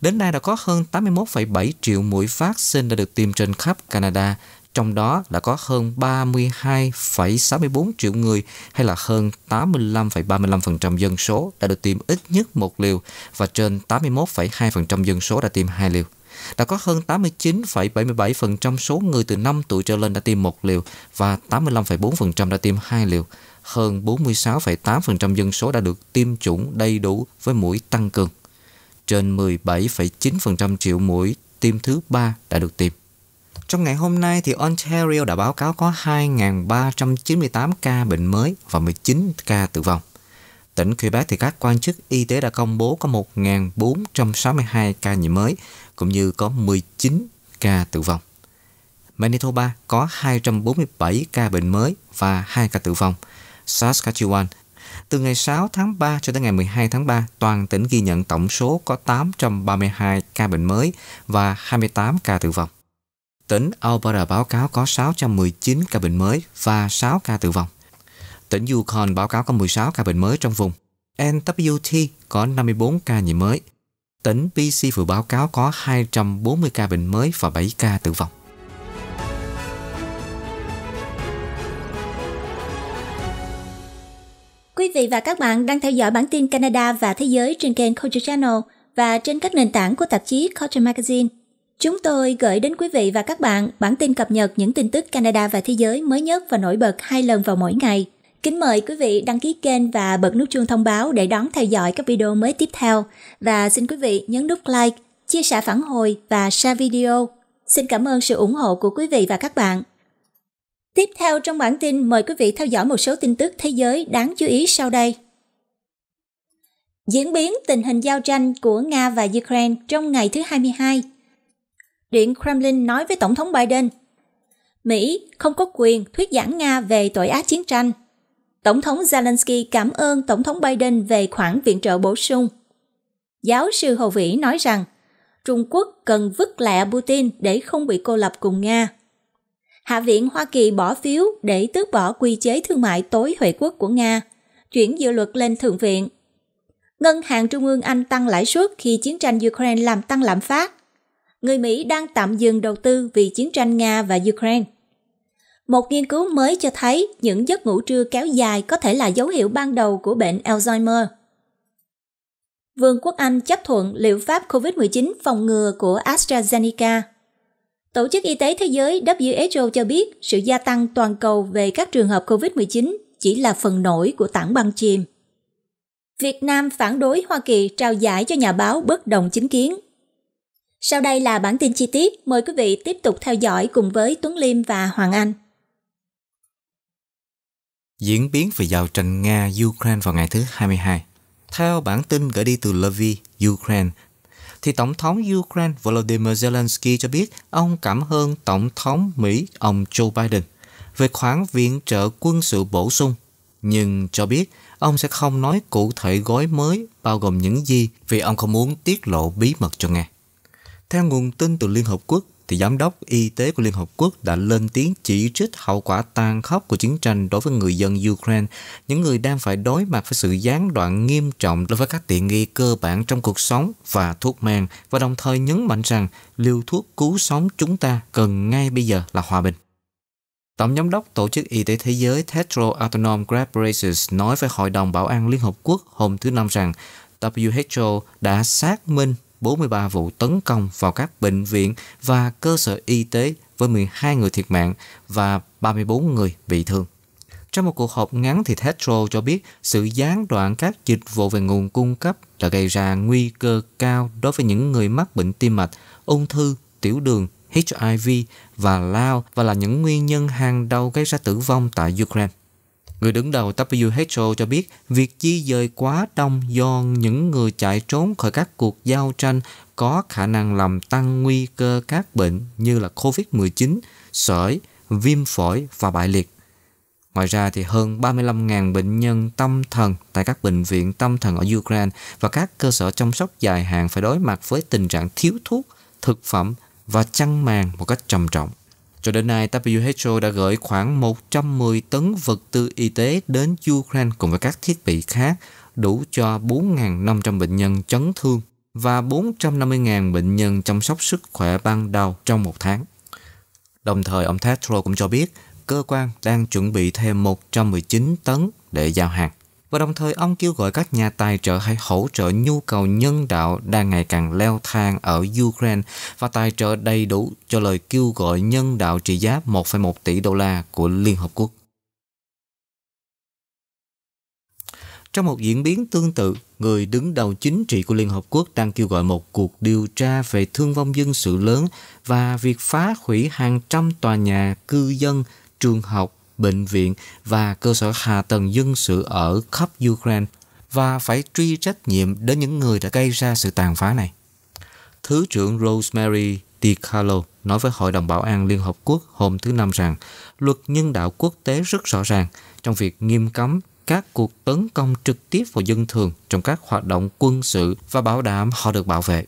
Đến nay đã có hơn 81,7 triệu mũi vaccine đã được tiêm trên khắp Canada, trong đó đã có hơn 32,64 triệu người hay là hơn 85,35% dân số đã được tiêm ít nhất một liều và trên 81,2% dân số đã tiêm hai liều. Đã có hơn 89,77% số người từ 5 tuổi trở lên đã tiêm một liều và 85,4% đã tiêm hai liều. Hơn 46,8% dân số đã được tiêm chủng đầy đủ với mũi tăng cường trên 17,9% triệu mũi tiêm thứ ba đã được tiêm. Trong ngày hôm nay thì Ontario đã báo cáo có 2.398 ca bệnh mới và 19 ca tử vong. Tỉnh Quebec thì các quan chức y tế đã công bố có 1.462 ca nhiễm mới cũng như có 19 ca tử vong. Manitoba có 247 ca bệnh mới và 2 ca tử vong. Saskatchewan từ ngày 6 tháng 3 cho đến ngày 12 tháng 3, toàn tỉnh ghi nhận tổng số có 832 ca bệnh mới và 28 ca tử vong. Tỉnh Alberta báo cáo có 619 ca bệnh mới và 6 ca tử vong. Tỉnh Yukon báo cáo có 16 ca bệnh mới trong vùng. NWT có 54 ca nhiễm mới. Tỉnh BC vừa báo cáo có 240 ca bệnh mới và 7 ca tử vong. Quý vị và các bạn đang theo dõi bản tin Canada và thế giới trên kênh Culture Channel và trên các nền tảng của tạp chí Culture Magazine. Chúng tôi gửi đến quý vị và các bạn bản tin cập nhật những tin tức Canada và thế giới mới nhất và nổi bật hai lần vào mỗi ngày. Kính mời quý vị đăng ký kênh và bật nút chuông thông báo để đón theo dõi các video mới tiếp theo. Và xin quý vị nhấn nút like, chia sẻ phản hồi và share video. Xin cảm ơn sự ủng hộ của quý vị và các bạn. Tiếp theo trong bản tin mời quý vị theo dõi một số tin tức thế giới đáng chú ý sau đây. Diễn biến tình hình giao tranh của Nga và Ukraine trong ngày thứ 22. Điện Kremlin nói với Tổng thống Biden, Mỹ không có quyền thuyết giảng Nga về tội ác chiến tranh. Tổng thống Zelensky cảm ơn Tổng thống Biden về khoản viện trợ bổ sung. Giáo sư Hồ Vĩ nói rằng, Trung Quốc cần vứt lẹ Putin để không bị cô lập cùng Nga. Hạ viện Hoa Kỳ bỏ phiếu để tước bỏ quy chế thương mại tối huệ quốc của Nga, chuyển dự luật lên Thượng viện. Ngân hàng Trung ương Anh tăng lãi suất khi chiến tranh Ukraine làm tăng lạm phát. Người Mỹ đang tạm dừng đầu tư vì chiến tranh Nga và Ukraine. Một nghiên cứu mới cho thấy những giấc ngủ trưa kéo dài có thể là dấu hiệu ban đầu của bệnh Alzheimer. Vương quốc Anh chấp thuận liệu pháp COVID-19 phòng ngừa của AstraZeneca – Tổ chức Y tế Thế giới WHO cho biết sự gia tăng toàn cầu về các trường hợp COVID-19 chỉ là phần nổi của tảng băng chìm. Việt Nam phản đối Hoa Kỳ trao giải cho nhà báo bất đồng chính kiến. Sau đây là bản tin chi tiết, mời quý vị tiếp tục theo dõi cùng với Tuấn Liêm và Hoàng Anh. Diễn biến về giao tranh Nga-Ukraine vào ngày thứ 22. Theo bản tin gửi đi từ Lviv, Ukraine, thì Tổng thống Ukraine Volodymyr Zelensky cho biết ông cảm ơn Tổng thống Mỹ ông Joe Biden về khoản viện trợ quân sự bổ sung, nhưng cho biết ông sẽ không nói cụ thể gói mới bao gồm những gì vì ông không muốn tiết lộ bí mật cho Nga. Theo nguồn tin từ Liên Hợp Quốc, thì Giám đốc Y tế của Liên Hợp Quốc đã lên tiếng chỉ trích hậu quả tàn khốc của chiến tranh đối với người dân Ukraine, những người đang phải đối mặt với sự gián đoạn nghiêm trọng đối với các tiện nghi cơ bản trong cuộc sống và thuốc men, và đồng thời nhấn mạnh rằng liều thuốc cứu sống chúng ta cần ngay bây giờ là hòa bình. Tổng giám đốc Tổ chức Y tế Thế giới Tedros Adhanom Ghebreyesus nói với Hội đồng Bảo an Liên Hợp Quốc hôm thứ Năm rằng WHO đã xác minh 43 vụ tấn công vào các bệnh viện và cơ sở y tế với 12 người thiệt mạng và 34 người bị thương. Trong một cuộc họp ngắn thì Tetro cho biết sự gián đoạn các dịch vụ về nguồn cung cấp đã gây ra nguy cơ cao đối với những người mắc bệnh tim mạch, ung thư, tiểu đường, HIV và lao và là những nguyên nhân hàng đầu gây ra tử vong tại Ukraine. Người đứng đầu WHO cho biết việc di dời quá đông do những người chạy trốn khỏi các cuộc giao tranh có khả năng làm tăng nguy cơ các bệnh như là COVID-19, sởi, viêm phổi và bại liệt. Ngoài ra thì hơn 35.000 bệnh nhân tâm thần tại các bệnh viện tâm thần ở Ukraine và các cơ sở chăm sóc dài hạn phải đối mặt với tình trạng thiếu thuốc, thực phẩm và chăn màn một cách trầm trọng. Cho đến nay, WHO đã gửi khoảng 110 tấn vật tư y tế đến Ukraine cùng với các thiết bị khác, đủ cho 4.500 bệnh nhân chấn thương và 450.000 bệnh nhân chăm sóc sức khỏe ban đầu trong một tháng. Đồng thời, ông Tetro cũng cho biết cơ quan đang chuẩn bị thêm 119 tấn để giao hàng và đồng thời ông kêu gọi các nhà tài trợ hãy hỗ trợ nhu cầu nhân đạo đang ngày càng leo thang ở Ukraine và tài trợ đầy đủ cho lời kêu gọi nhân đạo trị giá 1,1 tỷ đô la của Liên Hợp Quốc. Trong một diễn biến tương tự, người đứng đầu chính trị của Liên Hợp Quốc đang kêu gọi một cuộc điều tra về thương vong dân sự lớn và việc phá hủy hàng trăm tòa nhà cư dân, trường học bệnh viện và cơ sở hạ tầng dân sự ở khắp Ukraine và phải truy trách nhiệm đến những người đã gây ra sự tàn phá này. Thứ trưởng Rosemary DiCarlo nói với Hội đồng Bảo an Liên Hợp Quốc hôm thứ Năm rằng luật nhân đạo quốc tế rất rõ ràng trong việc nghiêm cấm các cuộc tấn công trực tiếp vào dân thường trong các hoạt động quân sự và bảo đảm họ được bảo vệ.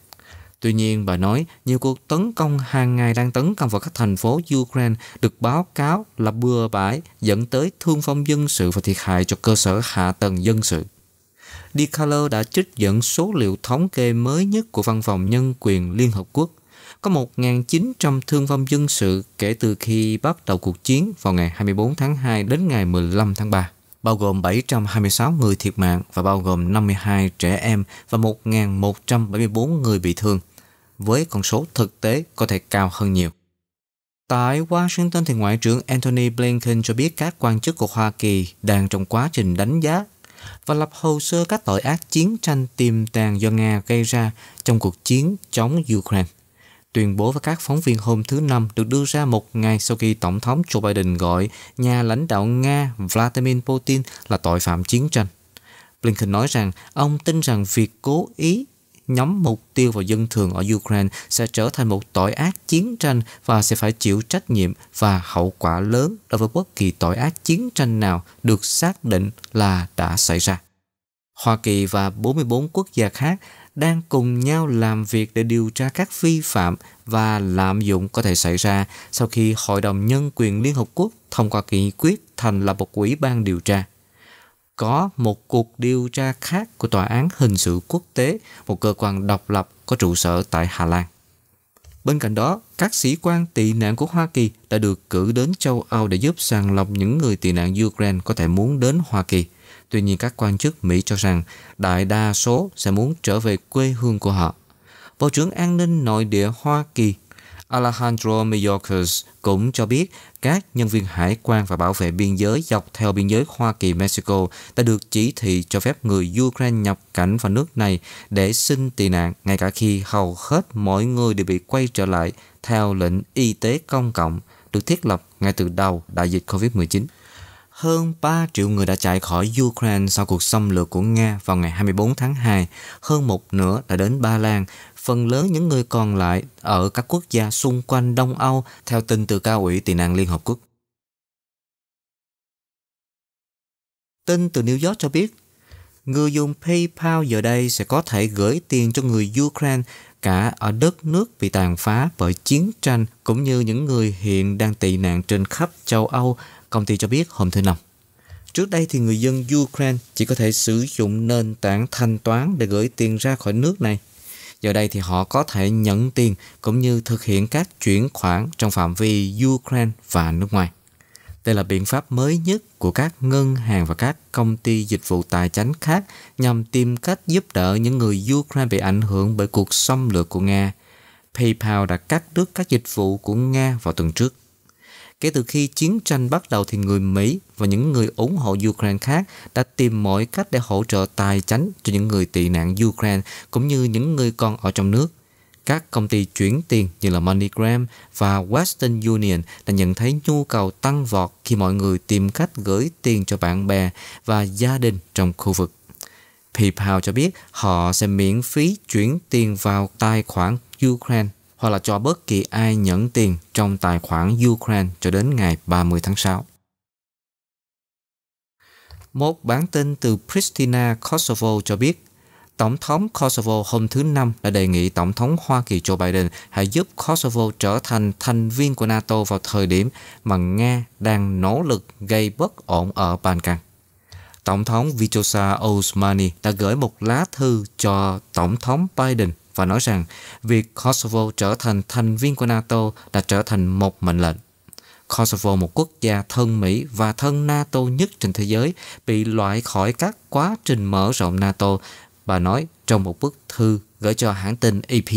Tuy nhiên, bà nói nhiều cuộc tấn công hàng ngày đang tấn công vào các thành phố Ukraine được báo cáo là bừa bãi dẫn tới thương vong dân sự và thiệt hại cho cơ sở hạ tầng dân sự. DeColor đã trích dẫn số liệu thống kê mới nhất của Văn phòng Nhân quyền Liên Hợp Quốc. Có 1.900 thương vong dân sự kể từ khi bắt đầu cuộc chiến vào ngày 24 tháng 2 đến ngày 15 tháng 3 bao gồm 726 người thiệt mạng và bao gồm 52 trẻ em và 1.174 người bị thương với con số thực tế có thể cao hơn nhiều. Tại Washington thì Ngoại trưởng Antony Blinken cho biết các quan chức của Hoa Kỳ đang trong quá trình đánh giá và lập hồ sơ các tội ác chiến tranh tiềm tàng do Nga gây ra trong cuộc chiến chống Ukraine. Tuyên bố với các phóng viên hôm thứ Năm được đưa ra một ngày sau khi Tổng thống Joe Biden gọi nhà lãnh đạo Nga Vladimir Putin là tội phạm chiến tranh. Blinken nói rằng ông tin rằng việc cố ý nhóm mục tiêu vào dân thường ở Ukraine sẽ trở thành một tội ác chiến tranh và sẽ phải chịu trách nhiệm và hậu quả lớn đối với bất kỳ tội ác chiến tranh nào được xác định là đã xảy ra. Hoa Kỳ và 44 quốc gia khác đang cùng nhau làm việc để điều tra các vi phạm và lạm dụng có thể xảy ra sau khi Hội đồng Nhân quyền Liên Hợp Quốc thông qua nghị quyết thành lập một ủy ban điều tra có một cuộc điều tra khác của Tòa án Hình sự Quốc tế, một cơ quan độc lập có trụ sở tại Hà Lan. Bên cạnh đó, các sĩ quan tị nạn của Hoa Kỳ đã được cử đến châu Âu để giúp sàng lọc những người tị nạn Ukraine có thể muốn đến Hoa Kỳ. Tuy nhiên, các quan chức Mỹ cho rằng đại đa số sẽ muốn trở về quê hương của họ. Bộ trưởng An ninh Nội địa Hoa Kỳ Alejandro Mayorkas cũng cho biết các nhân viên hải quan và bảo vệ biên giới dọc theo biên giới Hoa Kỳ-Mexico đã được chỉ thị cho phép người Ukraine nhập cảnh vào nước này để xin tị nạn ngay cả khi hầu hết mọi người đều bị quay trở lại theo lệnh y tế công cộng được thiết lập ngay từ đầu đại dịch COVID-19 hơn 3 triệu người đã chạy khỏi Ukraine sau cuộc xâm lược của Nga vào ngày 24 tháng 2, hơn một nửa đã đến Ba Lan phần lớn những người còn lại ở các quốc gia xung quanh Đông Âu theo tin từ Cao ủy tị nạn Liên Hợp Quốc. Tin từ New York cho biết, người dùng PayPal giờ đây sẽ có thể gửi tiền cho người Ukraine cả ở đất nước bị tàn phá bởi chiến tranh cũng như những người hiện đang tị nạn trên khắp châu Âu, công ty cho biết hôm thứ Năm. Trước đây thì người dân Ukraine chỉ có thể sử dụng nền tảng thanh toán để gửi tiền ra khỏi nước này Giờ đây thì họ có thể nhận tiền cũng như thực hiện các chuyển khoản trong phạm vi Ukraine và nước ngoài. Đây là biện pháp mới nhất của các ngân hàng và các công ty dịch vụ tài chính khác nhằm tìm cách giúp đỡ những người Ukraine bị ảnh hưởng bởi cuộc xâm lược của Nga. PayPal đã cắt đứt các dịch vụ của Nga vào tuần trước. Kể từ khi chiến tranh bắt đầu thì người Mỹ và những người ủng hộ Ukraine khác đã tìm mọi cách để hỗ trợ tài chính cho những người tị nạn Ukraine cũng như những người còn ở trong nước. Các công ty chuyển tiền như là MoneyGram và Western Union đã nhận thấy nhu cầu tăng vọt khi mọi người tìm cách gửi tiền cho bạn bè và gia đình trong khu vực. PayPal cho biết họ sẽ miễn phí chuyển tiền vào tài khoản Ukraine hoặc là cho bất kỳ ai nhận tiền trong tài khoản Ukraine cho đến ngày 30 tháng 6. Một bản tin từ Pristina, Kosovo cho biết Tổng thống Kosovo hôm thứ Năm đã đề nghị Tổng thống Hoa Kỳ Joe Biden hãy giúp Kosovo trở thành thành viên của NATO vào thời điểm mà Nga đang nỗ lực gây bất ổn ở Balkan. Tổng thống Vicosa Osmani đã gửi một lá thư cho Tổng thống Biden và nói rằng việc Kosovo trở thành thành viên của NATO đã trở thành một mệnh lệnh. Kosovo, một quốc gia thân Mỹ và thân NATO nhất trên thế giới, bị loại khỏi các quá trình mở rộng NATO, bà nói trong một bức thư gửi cho hãng tin AP.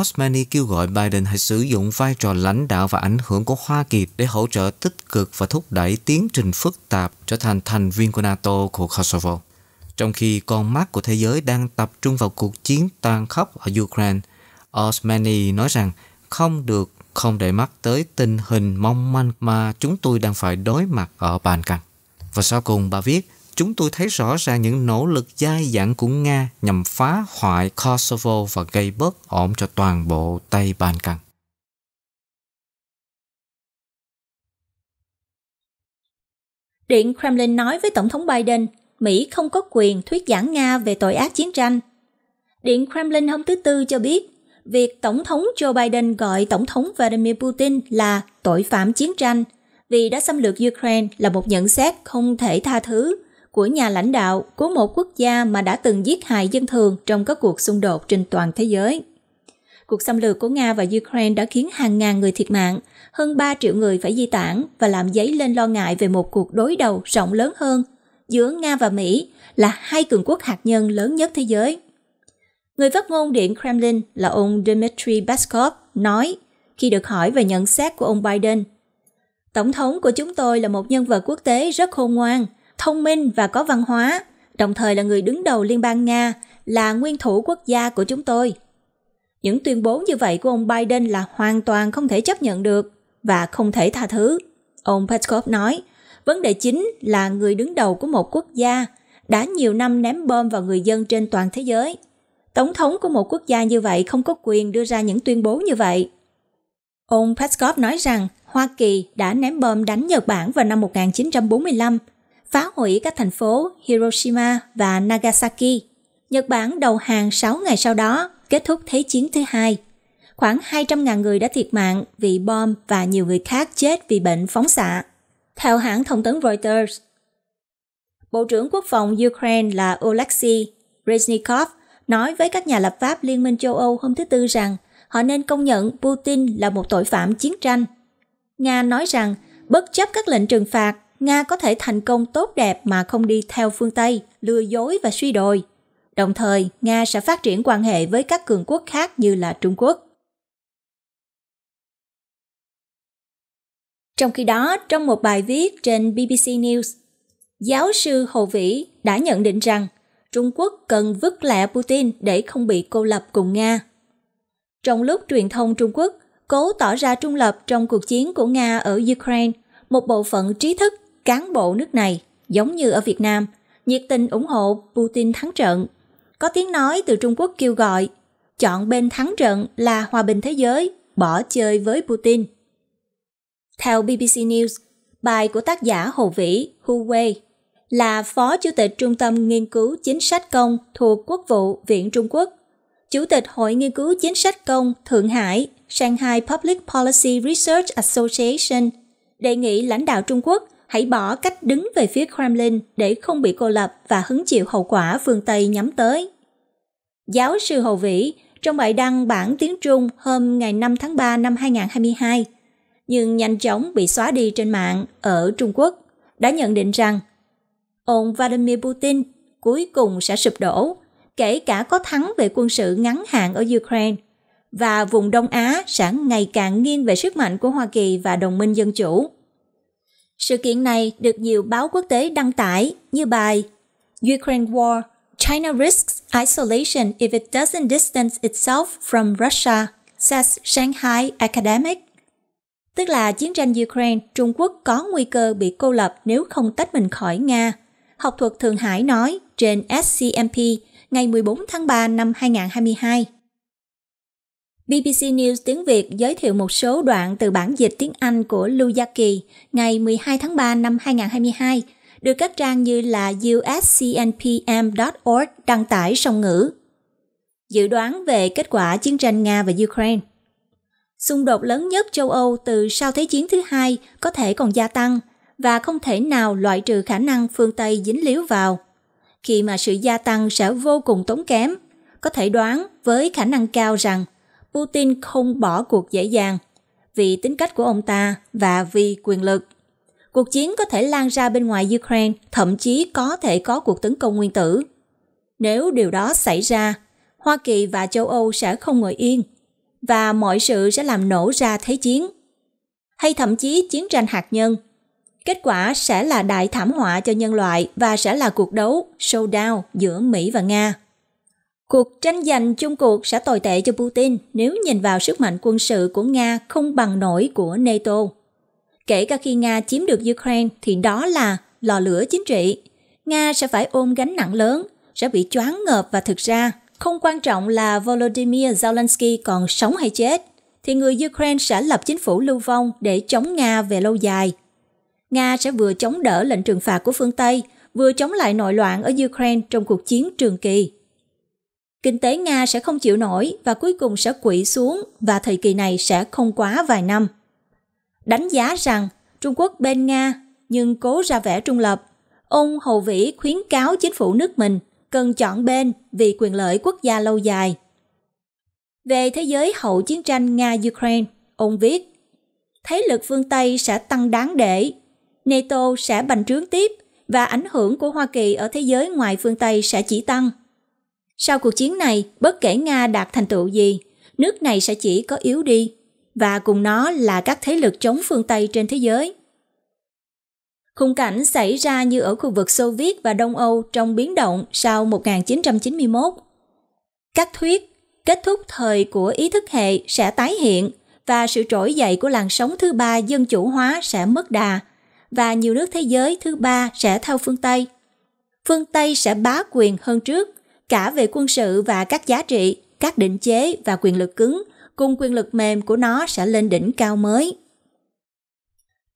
Osmani kêu gọi Biden hãy sử dụng vai trò lãnh đạo và ảnh hưởng của Hoa Kỳ để hỗ trợ tích cực và thúc đẩy tiến trình phức tạp trở thành thành viên của NATO của Kosovo. Trong khi con mắt của thế giới đang tập trung vào cuộc chiến tan khốc ở Ukraine, Osmani nói rằng không được không để mắt tới tình hình mong manh mà chúng tôi đang phải đối mặt ở bàn căng. Và sau cùng bà viết, chúng tôi thấy rõ ràng những nỗ lực dai dẳng của Nga nhằm phá hoại Kosovo và gây bất ổn cho toàn bộ Tây Ban Căng. Điện Kremlin nói với Tổng thống Biden Mỹ không có quyền thuyết giảng Nga về tội ác chiến tranh. Điện Kremlin hôm thứ Tư cho biết, việc Tổng thống Joe Biden gọi Tổng thống Vladimir Putin là tội phạm chiến tranh vì đã xâm lược Ukraine là một nhận xét không thể tha thứ của nhà lãnh đạo của một quốc gia mà đã từng giết hại dân thường trong các cuộc xung đột trên toàn thế giới. Cuộc xâm lược của Nga và Ukraine đã khiến hàng ngàn người thiệt mạng, hơn 3 triệu người phải di tản và làm dấy lên lo ngại về một cuộc đối đầu rộng lớn hơn giữa Nga và Mỹ là hai cường quốc hạt nhân lớn nhất thế giới. Người phát ngôn Điện Kremlin là ông Dmitry Peskov nói khi được hỏi về nhận xét của ông Biden. Tổng thống của chúng tôi là một nhân vật quốc tế rất khôn ngoan, thông minh và có văn hóa, đồng thời là người đứng đầu Liên bang Nga, là nguyên thủ quốc gia của chúng tôi. Những tuyên bố như vậy của ông Biden là hoàn toàn không thể chấp nhận được và không thể tha thứ. Ông Peskov nói – Vấn đề chính là người đứng đầu của một quốc gia đã nhiều năm ném bom vào người dân trên toàn thế giới. Tổng thống của một quốc gia như vậy không có quyền đưa ra những tuyên bố như vậy. Ông Peskov nói rằng Hoa Kỳ đã ném bom đánh Nhật Bản vào năm 1945, phá hủy các thành phố Hiroshima và Nagasaki. Nhật Bản đầu hàng 6 ngày sau đó, kết thúc Thế chiến thứ hai. Khoảng 200.000 người đã thiệt mạng vì bom và nhiều người khác chết vì bệnh phóng xạ theo hãng thông tấn Reuters. Bộ trưởng Quốc phòng Ukraine là Oleksiy Reznikov nói với các nhà lập pháp Liên minh châu Âu hôm thứ Tư rằng họ nên công nhận Putin là một tội phạm chiến tranh. Nga nói rằng, bất chấp các lệnh trừng phạt, Nga có thể thành công tốt đẹp mà không đi theo phương Tây, lừa dối và suy đồi. Đồng thời, Nga sẽ phát triển quan hệ với các cường quốc khác như là Trung Quốc. Trong khi đó, trong một bài viết trên BBC News, giáo sư Hồ Vĩ đã nhận định rằng Trung Quốc cần vứt lẹ Putin để không bị cô lập cùng Nga. Trong lúc truyền thông Trung Quốc cố tỏ ra trung lập trong cuộc chiến của Nga ở Ukraine, một bộ phận trí thức, cán bộ nước này, giống như ở Việt Nam, nhiệt tình ủng hộ Putin thắng trận. Có tiếng nói từ Trung Quốc kêu gọi, chọn bên thắng trận là hòa bình thế giới, bỏ chơi với Putin. Theo BBC News, bài của tác giả Hồ Vĩ, Hu Wei, là Phó Chủ tịch Trung tâm Nghiên cứu Chính sách Công thuộc Quốc vụ Viện Trung Quốc, Chủ tịch Hội Nghiên cứu Chính sách Công Thượng Hải, Shanghai Public Policy Research Association, đề nghị lãnh đạo Trung Quốc hãy bỏ cách đứng về phía Kremlin để không bị cô lập và hứng chịu hậu quả phương Tây nhắm tới. Giáo sư Hồ Vĩ trong bài đăng bản tiếng Trung hôm ngày 5 tháng 3 năm 2022 nhưng nhanh chóng bị xóa đi trên mạng ở Trung Quốc, đã nhận định rằng ông Vladimir Putin cuối cùng sẽ sụp đổ, kể cả có thắng về quân sự ngắn hạn ở Ukraine, và vùng Đông Á sẽ ngày càng nghiêng về sức mạnh của Hoa Kỳ và đồng minh dân chủ. Sự kiện này được nhiều báo quốc tế đăng tải như bài Ukraine War China risks isolation if it doesn't distance itself from Russia, says Shanghai academic tức là chiến tranh Ukraine, Trung Quốc có nguy cơ bị cô lập nếu không tách mình khỏi Nga. Học thuật Thượng Hải nói trên SCMP ngày 14 tháng 3 năm 2022. BBC News tiếng Việt giới thiệu một số đoạn từ bản dịch tiếng Anh của Lưu Gia Kỳ ngày 12 tháng 3 năm 2022, được các trang như là uscnpm.org đăng tải song ngữ. Dự đoán về kết quả chiến tranh Nga và Ukraine xung đột lớn nhất châu Âu từ sau Thế chiến thứ hai có thể còn gia tăng và không thể nào loại trừ khả năng phương Tây dính líu vào. Khi mà sự gia tăng sẽ vô cùng tốn kém, có thể đoán với khả năng cao rằng Putin không bỏ cuộc dễ dàng vì tính cách của ông ta và vì quyền lực. Cuộc chiến có thể lan ra bên ngoài Ukraine, thậm chí có thể có cuộc tấn công nguyên tử. Nếu điều đó xảy ra, Hoa Kỳ và châu Âu sẽ không ngồi yên – và mọi sự sẽ làm nổ ra thế chiến hay thậm chí chiến tranh hạt nhân. Kết quả sẽ là đại thảm họa cho nhân loại và sẽ là cuộc đấu showdown giữa Mỹ và Nga. Cuộc tranh giành chung cuộc sẽ tồi tệ cho Putin nếu nhìn vào sức mạnh quân sự của Nga không bằng nổi của NATO. Kể cả khi Nga chiếm được Ukraine thì đó là lò lửa chính trị. Nga sẽ phải ôm gánh nặng lớn, sẽ bị choáng ngợp và thực ra không quan trọng là Volodymyr Zelensky còn sống hay chết, thì người Ukraine sẽ lập chính phủ lưu vong để chống Nga về lâu dài. Nga sẽ vừa chống đỡ lệnh trừng phạt của phương Tây, vừa chống lại nội loạn ở Ukraine trong cuộc chiến trường kỳ. Kinh tế Nga sẽ không chịu nổi và cuối cùng sẽ quỵ xuống và thời kỳ này sẽ không quá vài năm. Đánh giá rằng Trung Quốc bên Nga nhưng cố ra vẻ trung lập, ông Hồ Vĩ khuyến cáo chính phủ nước mình – cần chọn bên vì quyền lợi quốc gia lâu dài. Về thế giới hậu chiến tranh Nga-Ukraine, ông viết, thế lực phương Tây sẽ tăng đáng để, NATO sẽ bành trướng tiếp và ảnh hưởng của Hoa Kỳ ở thế giới ngoài phương Tây sẽ chỉ tăng. Sau cuộc chiến này, bất kể Nga đạt thành tựu gì, nước này sẽ chỉ có yếu đi, và cùng nó là các thế lực chống phương Tây trên thế giới. Khung cảnh xảy ra như ở khu vực Xô Viết và Đông Âu trong biến động sau 1991. Các thuyết kết thúc thời của ý thức hệ sẽ tái hiện và sự trỗi dậy của làn sóng thứ ba dân chủ hóa sẽ mất đà và nhiều nước thế giới thứ ba sẽ theo phương Tây. Phương Tây sẽ bá quyền hơn trước, cả về quân sự và các giá trị, các định chế và quyền lực cứng, cùng quyền lực mềm của nó sẽ lên đỉnh cao mới.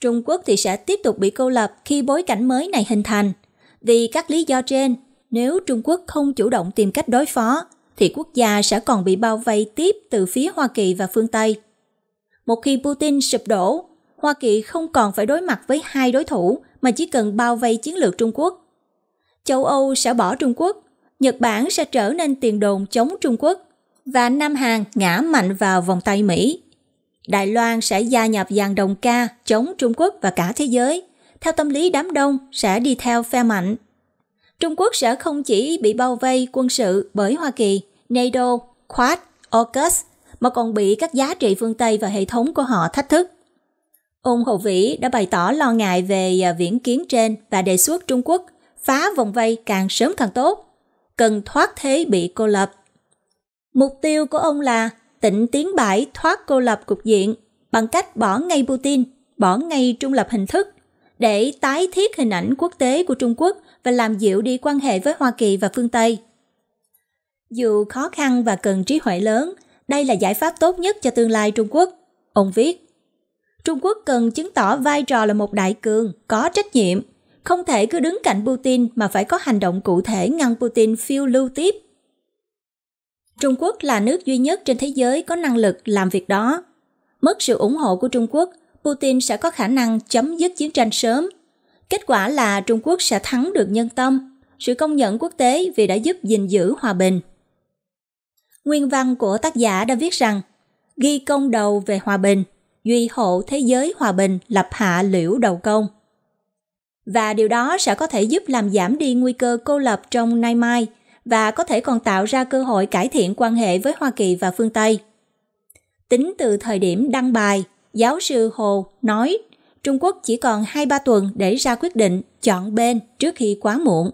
Trung Quốc thì sẽ tiếp tục bị cô lập khi bối cảnh mới này hình thành. Vì các lý do trên, nếu Trung Quốc không chủ động tìm cách đối phó, thì quốc gia sẽ còn bị bao vây tiếp từ phía Hoa Kỳ và phương Tây. Một khi Putin sụp đổ, Hoa Kỳ không còn phải đối mặt với hai đối thủ mà chỉ cần bao vây chiến lược Trung Quốc. Châu Âu sẽ bỏ Trung Quốc, Nhật Bản sẽ trở nên tiền đồn chống Trung Quốc và Nam Hàn ngã mạnh vào vòng tay Mỹ. Đài Loan sẽ gia nhập dàn đồng ca chống Trung Quốc và cả thế giới. Theo tâm lý đám đông sẽ đi theo phe mạnh. Trung Quốc sẽ không chỉ bị bao vây quân sự bởi Hoa Kỳ, NATO, Quad, AUKUS mà còn bị các giá trị phương Tây và hệ thống của họ thách thức. Ông Hồ Vĩ đã bày tỏ lo ngại về à, viễn kiến trên và đề xuất Trung Quốc phá vòng vây càng sớm càng tốt, cần thoát thế bị cô lập. Mục tiêu của ông là Tỉnh Tiến Bãi thoát cô lập cục diện bằng cách bỏ ngay Putin, bỏ ngay trung lập hình thức để tái thiết hình ảnh quốc tế của Trung Quốc và làm dịu đi quan hệ với Hoa Kỳ và phương Tây. Dù khó khăn và cần trí huệ lớn, đây là giải pháp tốt nhất cho tương lai Trung Quốc, ông viết. Trung Quốc cần chứng tỏ vai trò là một đại cường, có trách nhiệm, không thể cứ đứng cạnh Putin mà phải có hành động cụ thể ngăn Putin phiêu lưu tiếp Trung Quốc là nước duy nhất trên thế giới có năng lực làm việc đó. Mất sự ủng hộ của Trung Quốc, Putin sẽ có khả năng chấm dứt chiến tranh sớm. Kết quả là Trung Quốc sẽ thắng được nhân tâm, sự công nhận quốc tế vì đã giúp gìn giữ hòa bình. Nguyên văn của tác giả đã viết rằng, ghi công đầu về hòa bình, duy hộ thế giới hòa bình lập hạ liễu đầu công. Và điều đó sẽ có thể giúp làm giảm đi nguy cơ cô lập trong nay mai – và có thể còn tạo ra cơ hội cải thiện quan hệ với Hoa Kỳ và phương Tây. Tính từ thời điểm đăng bài, giáo sư Hồ nói Trung Quốc chỉ còn 2-3 tuần để ra quyết định chọn bên trước khi quá muộn.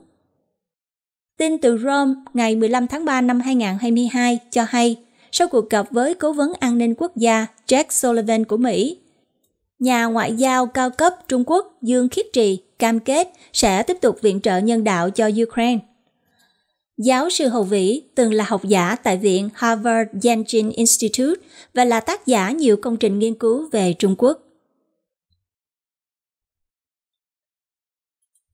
Tin từ Rome ngày 15 tháng 3 năm 2022 cho hay, sau cuộc gặp với cố vấn an ninh quốc gia Jack Sullivan của Mỹ, nhà ngoại giao cao cấp Trung Quốc Dương Khiết Trì cam kết sẽ tiếp tục viện trợ nhân đạo cho Ukraine. Giáo sư Hầu Vĩ từng là học giả tại Viện Harvard Yenching Institute và là tác giả nhiều công trình nghiên cứu về Trung Quốc.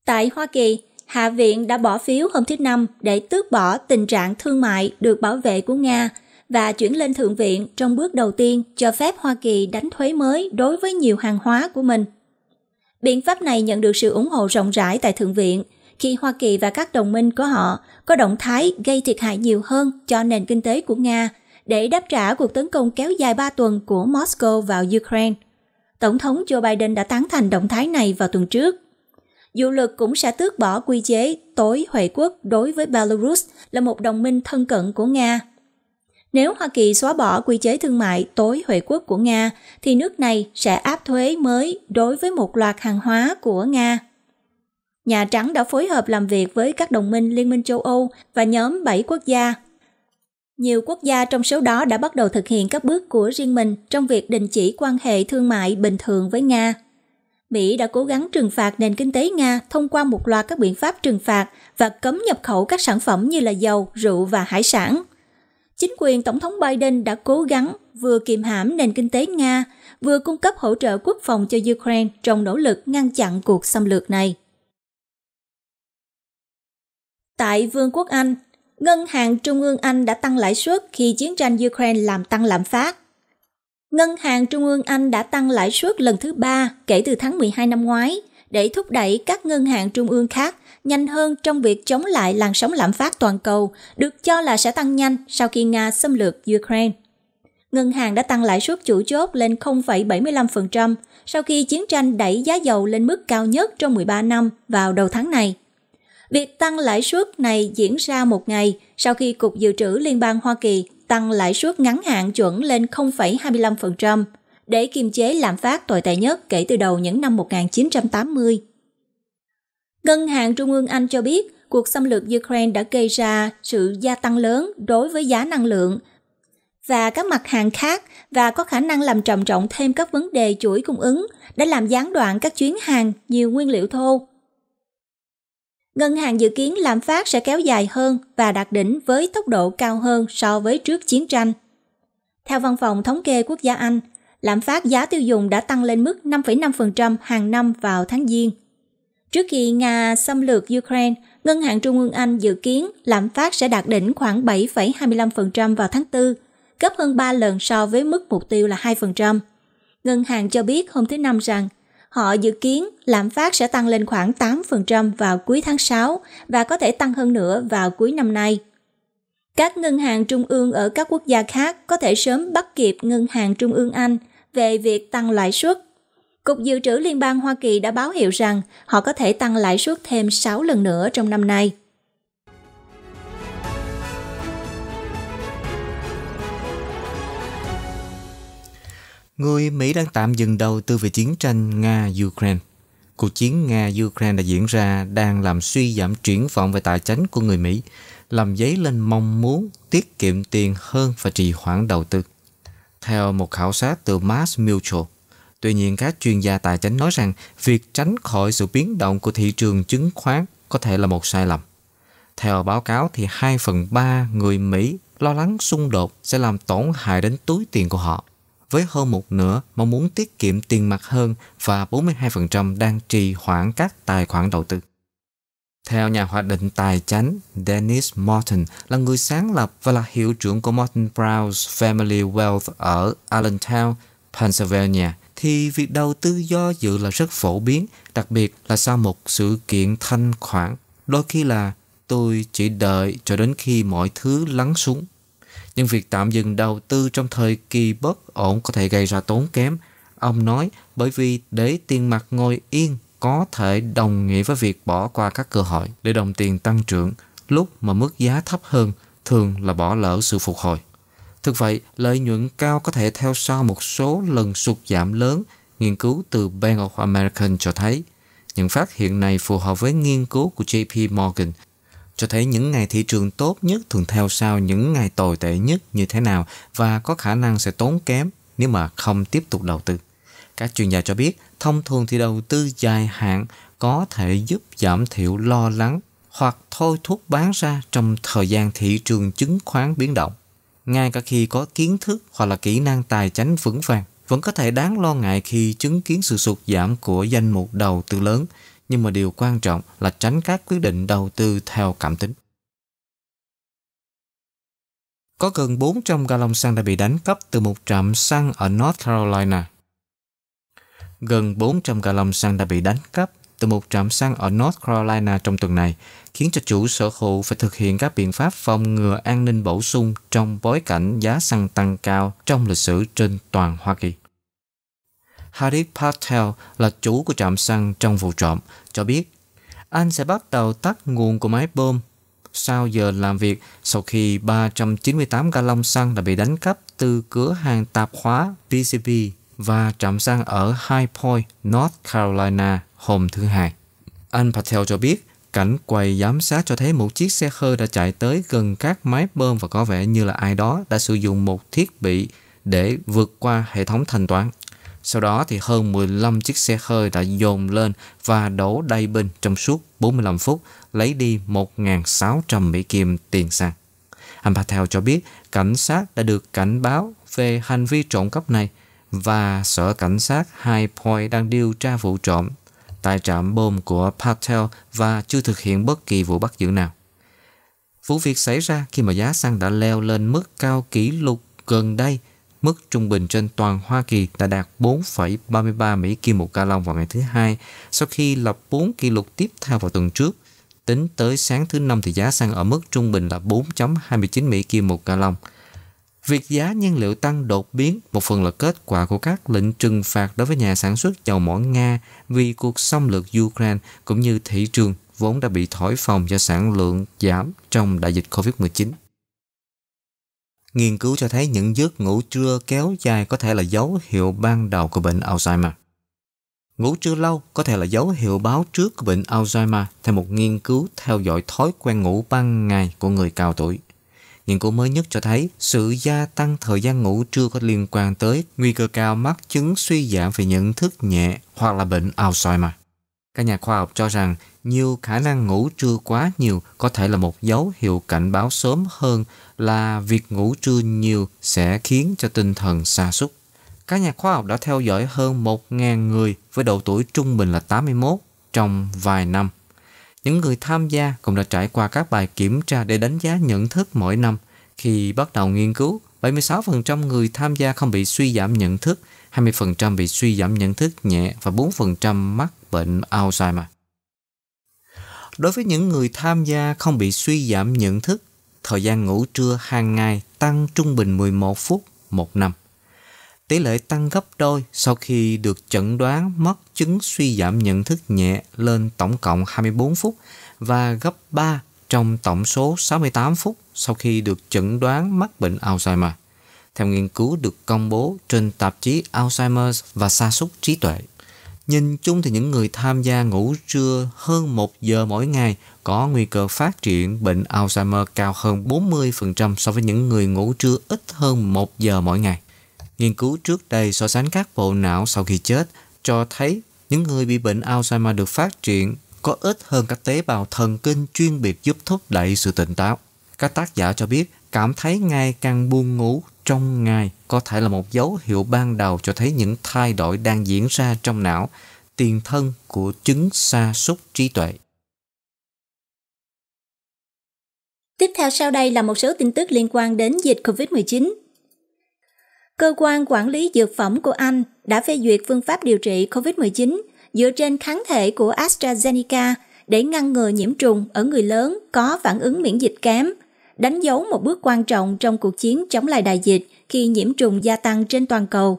Tại Hoa Kỳ, Hạ viện đã bỏ phiếu hôm thứ Năm để tước bỏ tình trạng thương mại được bảo vệ của Nga và chuyển lên Thượng viện trong bước đầu tiên cho phép Hoa Kỳ đánh thuế mới đối với nhiều hàng hóa của mình. Biện pháp này nhận được sự ủng hộ rộng rãi tại Thượng viện – khi Hoa Kỳ và các đồng minh của họ có động thái gây thiệt hại nhiều hơn cho nền kinh tế của Nga để đáp trả cuộc tấn công kéo dài 3 tuần của Moscow vào Ukraine. Tổng thống Joe Biden đã tán thành động thái này vào tuần trước. Dự luật cũng sẽ tước bỏ quy chế tối Huệ quốc đối với Belarus là một đồng minh thân cận của Nga. Nếu Hoa Kỳ xóa bỏ quy chế thương mại tối Huệ quốc của Nga, thì nước này sẽ áp thuế mới đối với một loạt hàng hóa của Nga Nhà Trắng đã phối hợp làm việc với các đồng minh Liên minh châu Âu và nhóm 7 quốc gia. Nhiều quốc gia trong số đó đã bắt đầu thực hiện các bước của riêng mình trong việc đình chỉ quan hệ thương mại bình thường với Nga. Mỹ đã cố gắng trừng phạt nền kinh tế Nga thông qua một loạt các biện pháp trừng phạt và cấm nhập khẩu các sản phẩm như là dầu, rượu và hải sản. Chính quyền Tổng thống Biden đã cố gắng vừa kiềm hãm nền kinh tế Nga, vừa cung cấp hỗ trợ quốc phòng cho Ukraine trong nỗ lực ngăn chặn cuộc xâm lược này. Tại Vương quốc Anh, Ngân hàng Trung ương Anh đã tăng lãi suất khi chiến tranh Ukraine làm tăng lạm phát. Ngân hàng Trung ương Anh đã tăng lãi suất lần thứ ba kể từ tháng 12 năm ngoái để thúc đẩy các ngân hàng trung ương khác nhanh hơn trong việc chống lại làn sóng lạm phát toàn cầu được cho là sẽ tăng nhanh sau khi Nga xâm lược Ukraine. Ngân hàng đã tăng lãi suất chủ chốt lên 0,75% sau khi chiến tranh đẩy giá dầu lên mức cao nhất trong 13 năm vào đầu tháng này. Việc tăng lãi suất này diễn ra một ngày sau khi Cục Dự trữ Liên bang Hoa Kỳ tăng lãi suất ngắn hạn chuẩn lên 0,25% để kiềm chế lạm phát tồi tệ nhất kể từ đầu những năm 1980. Ngân hàng Trung ương Anh cho biết cuộc xâm lược Ukraine đã gây ra sự gia tăng lớn đối với giá năng lượng và các mặt hàng khác và có khả năng làm trầm trọng thêm các vấn đề chuỗi cung ứng đã làm gián đoạn các chuyến hàng nhiều nguyên liệu thô Ngân hàng dự kiến lạm phát sẽ kéo dài hơn và đạt đỉnh với tốc độ cao hơn so với trước chiến tranh. Theo Văn phòng Thống kê Quốc gia Anh, lạm phát giá tiêu dùng đã tăng lên mức 5,5% hàng năm vào tháng Giêng. Trước khi Nga xâm lược Ukraine, Ngân hàng Trung ương Anh dự kiến lạm phát sẽ đạt đỉnh khoảng 7,25% vào tháng 4, gấp hơn 3 lần so với mức mục tiêu là 2%. Ngân hàng cho biết hôm thứ Năm rằng Họ dự kiến lạm phát sẽ tăng lên khoảng 8% vào cuối tháng 6 và có thể tăng hơn nữa vào cuối năm nay. Các ngân hàng trung ương ở các quốc gia khác có thể sớm bắt kịp ngân hàng trung ương Anh về việc tăng lãi suất. Cục Dự trữ Liên bang Hoa Kỳ đã báo hiệu rằng họ có thể tăng lãi suất thêm 6 lần nữa trong năm nay. người Mỹ đang tạm dừng đầu tư về chiến tranh Nga-Ukraine. Cuộc chiến Nga-Ukraine đã diễn ra đang làm suy giảm triển vọng về tài chính của người Mỹ, làm dấy lên mong muốn tiết kiệm tiền hơn và trì hoãn đầu tư. Theo một khảo sát từ Mass Mutual, tuy nhiên các chuyên gia tài chính nói rằng việc tránh khỏi sự biến động của thị trường chứng khoán có thể là một sai lầm. Theo báo cáo thì 2 phần 3 người Mỹ lo lắng xung đột sẽ làm tổn hại đến túi tiền của họ với hơn một nửa mong muốn tiết kiệm tiền mặt hơn và 42% đang trì hoãn các tài khoản đầu tư. Theo nhà hoạch định tài chính Dennis Morton là người sáng lập và là hiệu trưởng của Morton Brown's Family Wealth ở Allentown, Pennsylvania, thì việc đầu tư do dự là rất phổ biến, đặc biệt là sau một sự kiện thanh khoản. Đôi khi là tôi chỉ đợi cho đến khi mọi thứ lắng xuống nhưng việc tạm dừng đầu tư trong thời kỳ bất ổn có thể gây ra tốn kém. Ông nói bởi vì để tiền mặt ngồi yên có thể đồng nghĩa với việc bỏ qua các cơ hội để đồng tiền tăng trưởng lúc mà mức giá thấp hơn thường là bỏ lỡ sự phục hồi. Thực vậy, lợi nhuận cao có thể theo sau một số lần sụt giảm lớn, nghiên cứu từ Bank of America cho thấy. Những phát hiện này phù hợp với nghiên cứu của JP Morgan cho thấy những ngày thị trường tốt nhất thường theo sau những ngày tồi tệ nhất như thế nào và có khả năng sẽ tốn kém nếu mà không tiếp tục đầu tư. Các chuyên gia cho biết, thông thường thì đầu tư dài hạn có thể giúp giảm thiểu lo lắng hoặc thôi thúc bán ra trong thời gian thị trường chứng khoán biến động. Ngay cả khi có kiến thức hoặc là kỹ năng tài chính vững vàng, vẫn có thể đáng lo ngại khi chứng kiến sự sụt giảm của danh mục đầu tư lớn nhưng mà điều quan trọng là tránh các quyết định đầu tư theo cảm tính. Có gần 400 gallon xăng đã bị đánh cắp từ một trạm xăng ở North Carolina. Gần 400 gallon xăng đã bị đánh cắp từ một trạm xăng ở North Carolina trong tuần này, khiến cho chủ sở hữu phải thực hiện các biện pháp phòng ngừa an ninh bổ sung trong bối cảnh giá xăng tăng cao trong lịch sử trên toàn Hoa Kỳ. Harith Patel là chủ của trạm xăng trong vụ trộm, cho biết anh sẽ bắt đầu tắt nguồn của máy bơm sau giờ làm việc sau khi 398 gallon xăng đã bị đánh cắp từ cửa hàng tạp hóa PCB và trạm xăng ở High Point, North Carolina hôm thứ Hai. Anh Patel cho biết cảnh quay giám sát cho thấy một chiếc xe hơi đã chạy tới gần các máy bơm và có vẻ như là ai đó đã sử dụng một thiết bị để vượt qua hệ thống thanh toán. Sau đó thì hơn 15 chiếc xe hơi đã dồn lên và đổ đầy bình trong suốt 45 phút, lấy đi 1.600 Mỹ Kim tiền xăng. Anh Patel cho biết cảnh sát đã được cảnh báo về hành vi trộm cắp này và sở cảnh sát High Point đang điều tra vụ trộm tại trạm bom của Patel và chưa thực hiện bất kỳ vụ bắt giữ nào. Vụ việc xảy ra khi mà giá xăng đã leo lên mức cao kỷ lục gần đây Mức trung bình trên toàn Hoa Kỳ đã đạt 4,33 Mỹ Kim một ca lông vào ngày thứ hai sau khi lập 4 kỷ lục tiếp theo vào tuần trước. Tính tới sáng thứ năm thì giá xăng ở mức trung bình là 4.29 Mỹ Kim một ca lông. Việc giá nhiên liệu tăng đột biến một phần là kết quả của các lệnh trừng phạt đối với nhà sản xuất dầu mỏ Nga vì cuộc xâm lược Ukraine cũng như thị trường vốn đã bị thổi phồng do sản lượng giảm trong đại dịch Covid-19. Nghiên cứu cho thấy những giấc ngủ trưa kéo dài có thể là dấu hiệu ban đầu của bệnh Alzheimer. Ngủ trưa lâu có thể là dấu hiệu báo trước của bệnh Alzheimer theo một nghiên cứu theo dõi thói quen ngủ ban ngày của người cao tuổi. Nghiên cứu mới nhất cho thấy sự gia tăng thời gian ngủ trưa có liên quan tới nguy cơ cao mắc chứng suy giảm về nhận thức nhẹ hoặc là bệnh Alzheimer. Các nhà khoa học cho rằng nhiều khả năng ngủ trưa quá nhiều có thể là một dấu hiệu cảnh báo sớm hơn là việc ngủ trưa nhiều sẽ khiến cho tinh thần sa sút. Các nhà khoa học đã theo dõi hơn 1.000 người với độ tuổi trung bình là 81 trong vài năm. Những người tham gia cũng đã trải qua các bài kiểm tra để đánh giá nhận thức mỗi năm. Khi bắt đầu nghiên cứu, 76% người tham gia không bị suy giảm nhận thức, 20% bị suy giảm nhận thức nhẹ và 4% mắc bệnh Alzheimer. Đối với những người tham gia không bị suy giảm nhận thức, thời gian ngủ trưa hàng ngày tăng trung bình 11 phút một năm. Tỷ lệ tăng gấp đôi sau khi được chẩn đoán mất chứng suy giảm nhận thức nhẹ lên tổng cộng 24 phút và gấp 3 trong tổng số 68 phút sau khi được chẩn đoán mắc bệnh Alzheimer theo nghiên cứu được công bố trên tạp chí Alzheimer và sa sút trí tuệ. Nhìn chung thì những người tham gia ngủ trưa hơn 1 giờ mỗi ngày có nguy cơ phát triển bệnh Alzheimer cao hơn 40% so với những người ngủ trưa ít hơn 1 giờ mỗi ngày. Nghiên cứu trước đây so sánh các bộ não sau khi chết cho thấy những người bị bệnh Alzheimer được phát triển có ít hơn các tế bào thần kinh chuyên biệt giúp thúc đẩy sự tỉnh táo. Các tác giả cho biết cảm thấy ngày càng buồn ngủ trong ngày có thể là một dấu hiệu ban đầu cho thấy những thay đổi đang diễn ra trong não, tiền thân của chứng sa sút trí tuệ. Tiếp theo sau đây là một số tin tức liên quan đến dịch COVID-19. Cơ quan quản lý dược phẩm của Anh đã phê duyệt phương pháp điều trị COVID-19 dựa trên kháng thể của AstraZeneca để ngăn ngừa nhiễm trùng ở người lớn có phản ứng miễn dịch kém đánh dấu một bước quan trọng trong cuộc chiến chống lại đại dịch khi nhiễm trùng gia tăng trên toàn cầu.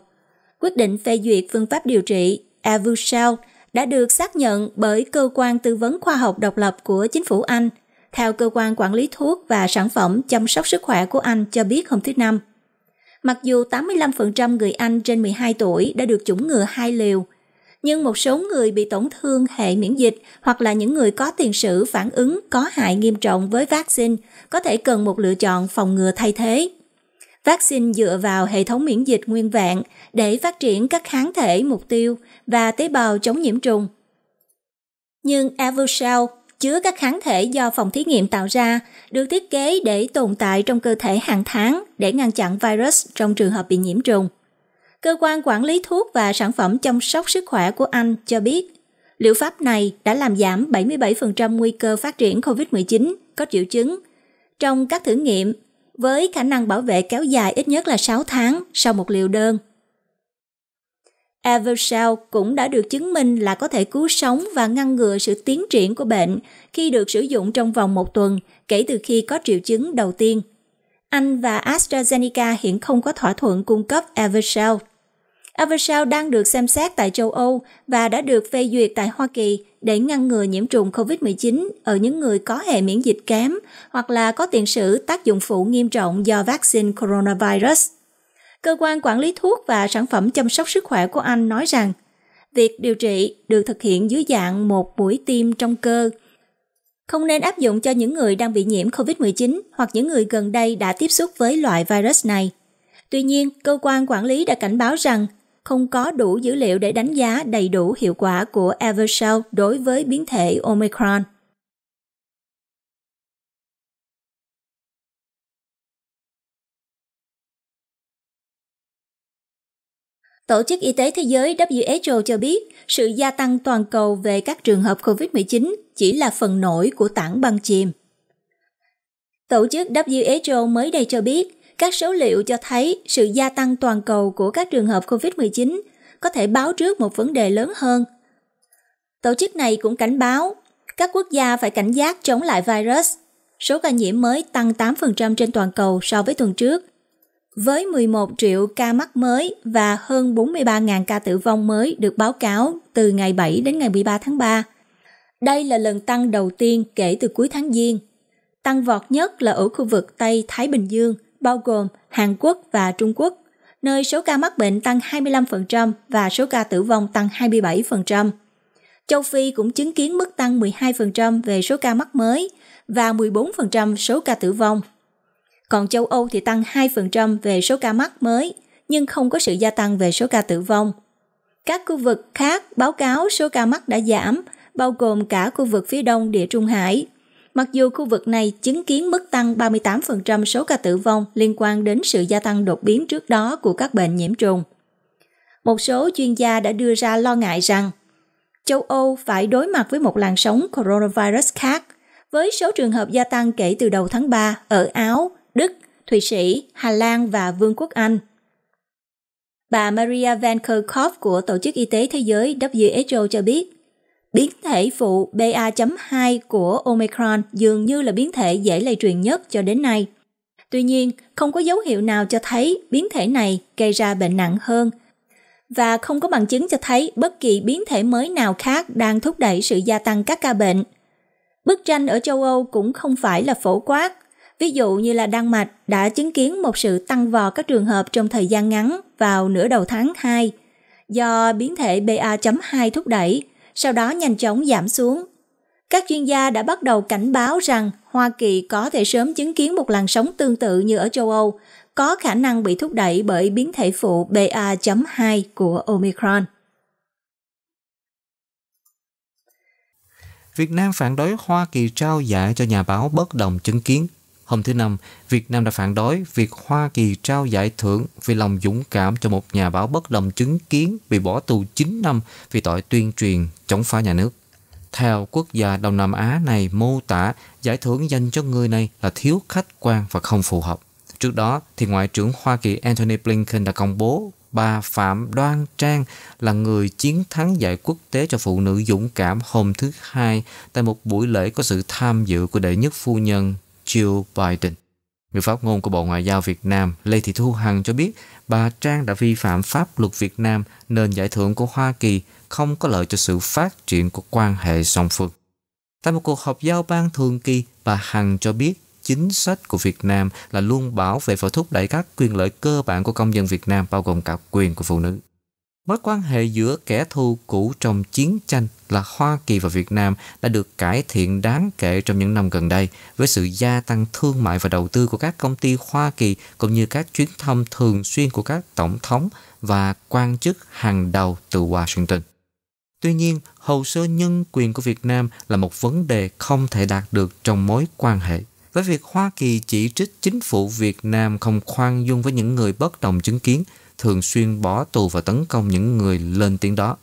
Quyết định phê duyệt phương pháp điều trị Avusel đã được xác nhận bởi cơ quan tư vấn khoa học độc lập của chính phủ Anh, theo cơ quan quản lý thuốc và sản phẩm chăm sóc sức khỏe của Anh cho biết hôm thứ Năm. Mặc dù 85% người Anh trên 12 tuổi đã được chủng ngừa hai liều, nhưng một số người bị tổn thương hệ miễn dịch hoặc là những người có tiền sử phản ứng có hại nghiêm trọng với vaccine có thể cần một lựa chọn phòng ngừa thay thế. Vaccine dựa vào hệ thống miễn dịch nguyên vẹn để phát triển các kháng thể mục tiêu và tế bào chống nhiễm trùng. Nhưng Avocel chứa các kháng thể do phòng thí nghiệm tạo ra, được thiết kế để tồn tại trong cơ thể hàng tháng để ngăn chặn virus trong trường hợp bị nhiễm trùng. Cơ quan quản lý thuốc và sản phẩm chăm sóc sức khỏe của Anh cho biết, liệu pháp này đã làm giảm 77% nguy cơ phát triển COVID-19 có triệu chứng trong các thử nghiệm với khả năng bảo vệ kéo dài ít nhất là 6 tháng sau một liều đơn. Eversal cũng đã được chứng minh là có thể cứu sống và ngăn ngừa sự tiến triển của bệnh khi được sử dụng trong vòng một tuần kể từ khi có triệu chứng đầu tiên. Anh và AstraZeneca hiện không có thỏa thuận cung cấp Eversal Eversal đang được xem xét tại châu Âu và đã được phê duyệt tại Hoa Kỳ để ngăn ngừa nhiễm trùng COVID-19 ở những người có hệ miễn dịch kém hoặc là có tiền sử tác dụng phụ nghiêm trọng do vaccine coronavirus. Cơ quan quản lý thuốc và sản phẩm chăm sóc sức khỏe của Anh nói rằng việc điều trị được thực hiện dưới dạng một buổi tiêm trong cơ. Không nên áp dụng cho những người đang bị nhiễm COVID-19 hoặc những người gần đây đã tiếp xúc với loại virus này. Tuy nhiên, cơ quan quản lý đã cảnh báo rằng không có đủ dữ liệu để đánh giá đầy đủ hiệu quả của Evercell đối với biến thể Omicron. Tổ chức Y tế Thế giới WHO cho biết sự gia tăng toàn cầu về các trường hợp COVID-19 chỉ là phần nổi của tảng băng chìm. Tổ chức WHO mới đây cho biết các số liệu cho thấy sự gia tăng toàn cầu của các trường hợp COVID-19 có thể báo trước một vấn đề lớn hơn. Tổ chức này cũng cảnh báo các quốc gia phải cảnh giác chống lại virus. Số ca nhiễm mới tăng 8% trên toàn cầu so với tuần trước. Với 11 triệu ca mắc mới và hơn 43.000 ca tử vong mới được báo cáo từ ngày 7 đến ngày 13 tháng 3. Đây là lần tăng đầu tiên kể từ cuối tháng Giêng. Tăng vọt nhất là ở khu vực Tây Thái Bình Dương – bao gồm Hàn Quốc và Trung Quốc, nơi số ca mắc bệnh tăng 25% và số ca tử vong tăng 27%. Châu Phi cũng chứng kiến mức tăng 12% về số ca mắc mới và 14% số ca tử vong. Còn châu Âu thì tăng 2% về số ca mắc mới, nhưng không có sự gia tăng về số ca tử vong. Các khu vực khác báo cáo số ca mắc đã giảm, bao gồm cả khu vực phía đông Địa Trung Hải – Mặc dù khu vực này chứng kiến mức tăng 38% số ca tử vong liên quan đến sự gia tăng đột biến trước đó của các bệnh nhiễm trùng. Một số chuyên gia đã đưa ra lo ngại rằng châu Âu phải đối mặt với một làn sóng coronavirus khác với số trường hợp gia tăng kể từ đầu tháng 3 ở Áo, Đức, Thụy Sĩ, Hà Lan và Vương quốc Anh. Bà Maria Van Kerkhove của Tổ chức Y tế Thế giới WHO cho biết, Biến thể phụ BA.2 của Omicron dường như là biến thể dễ lây truyền nhất cho đến nay. Tuy nhiên, không có dấu hiệu nào cho thấy biến thể này gây ra bệnh nặng hơn và không có bằng chứng cho thấy bất kỳ biến thể mới nào khác đang thúc đẩy sự gia tăng các ca bệnh. Bức tranh ở châu Âu cũng không phải là phổ quát. Ví dụ như là Đan Mạch đã chứng kiến một sự tăng vọt các trường hợp trong thời gian ngắn vào nửa đầu tháng 2 do biến thể BA.2 thúc đẩy sau đó nhanh chóng giảm xuống. Các chuyên gia đã bắt đầu cảnh báo rằng Hoa Kỳ có thể sớm chứng kiến một làn sóng tương tự như ở châu Âu, có khả năng bị thúc đẩy bởi biến thể phụ BA.2 của Omicron. Việt Nam phản đối Hoa Kỳ trao giải cho nhà báo bất đồng chứng kiến Hôm thứ Năm, Việt Nam đã phản đối việc Hoa Kỳ trao giải thưởng vì lòng dũng cảm cho một nhà báo bất đồng chứng kiến bị bỏ tù 9 năm vì tội tuyên truyền chống phá nhà nước. Theo quốc gia Đông Nam Á này mô tả, giải thưởng dành cho người này là thiếu khách quan và không phù hợp. Trước đó, thì Ngoại trưởng Hoa Kỳ Antony Blinken đã công bố bà Phạm Đoan Trang là người chiến thắng giải quốc tế cho phụ nữ dũng cảm hôm thứ Hai tại một buổi lễ có sự tham dự của đệ nhất phu nhân Jill Biden. Người phát ngôn của Bộ Ngoại giao Việt Nam Lê Thị Thu Hằng cho biết bà Trang đã vi phạm pháp luật Việt Nam nên giải thưởng của Hoa Kỳ không có lợi cho sự phát triển của quan hệ song phương. Tại một cuộc họp giao ban thường kỳ, bà Hằng cho biết chính sách của Việt Nam là luôn bảo vệ và thúc đẩy các quyền lợi cơ bản của công dân Việt Nam bao gồm cả quyền của phụ nữ. Mối quan hệ giữa kẻ thù cũ trong chiến tranh là Hoa Kỳ và Việt Nam đã được cải thiện đáng kể trong những năm gần đây với sự gia tăng thương mại và đầu tư của các công ty Hoa Kỳ cũng như các chuyến thăm thường xuyên của các tổng thống và quan chức hàng đầu từ Washington. Tuy nhiên, hồ sơ nhân quyền của Việt Nam là một vấn đề không thể đạt được trong mối quan hệ. Với việc Hoa Kỳ chỉ trích chính phủ Việt Nam không khoan dung với những người bất đồng chứng kiến – thường xuyên bỏ tù và tấn công những người lên tiếng đó.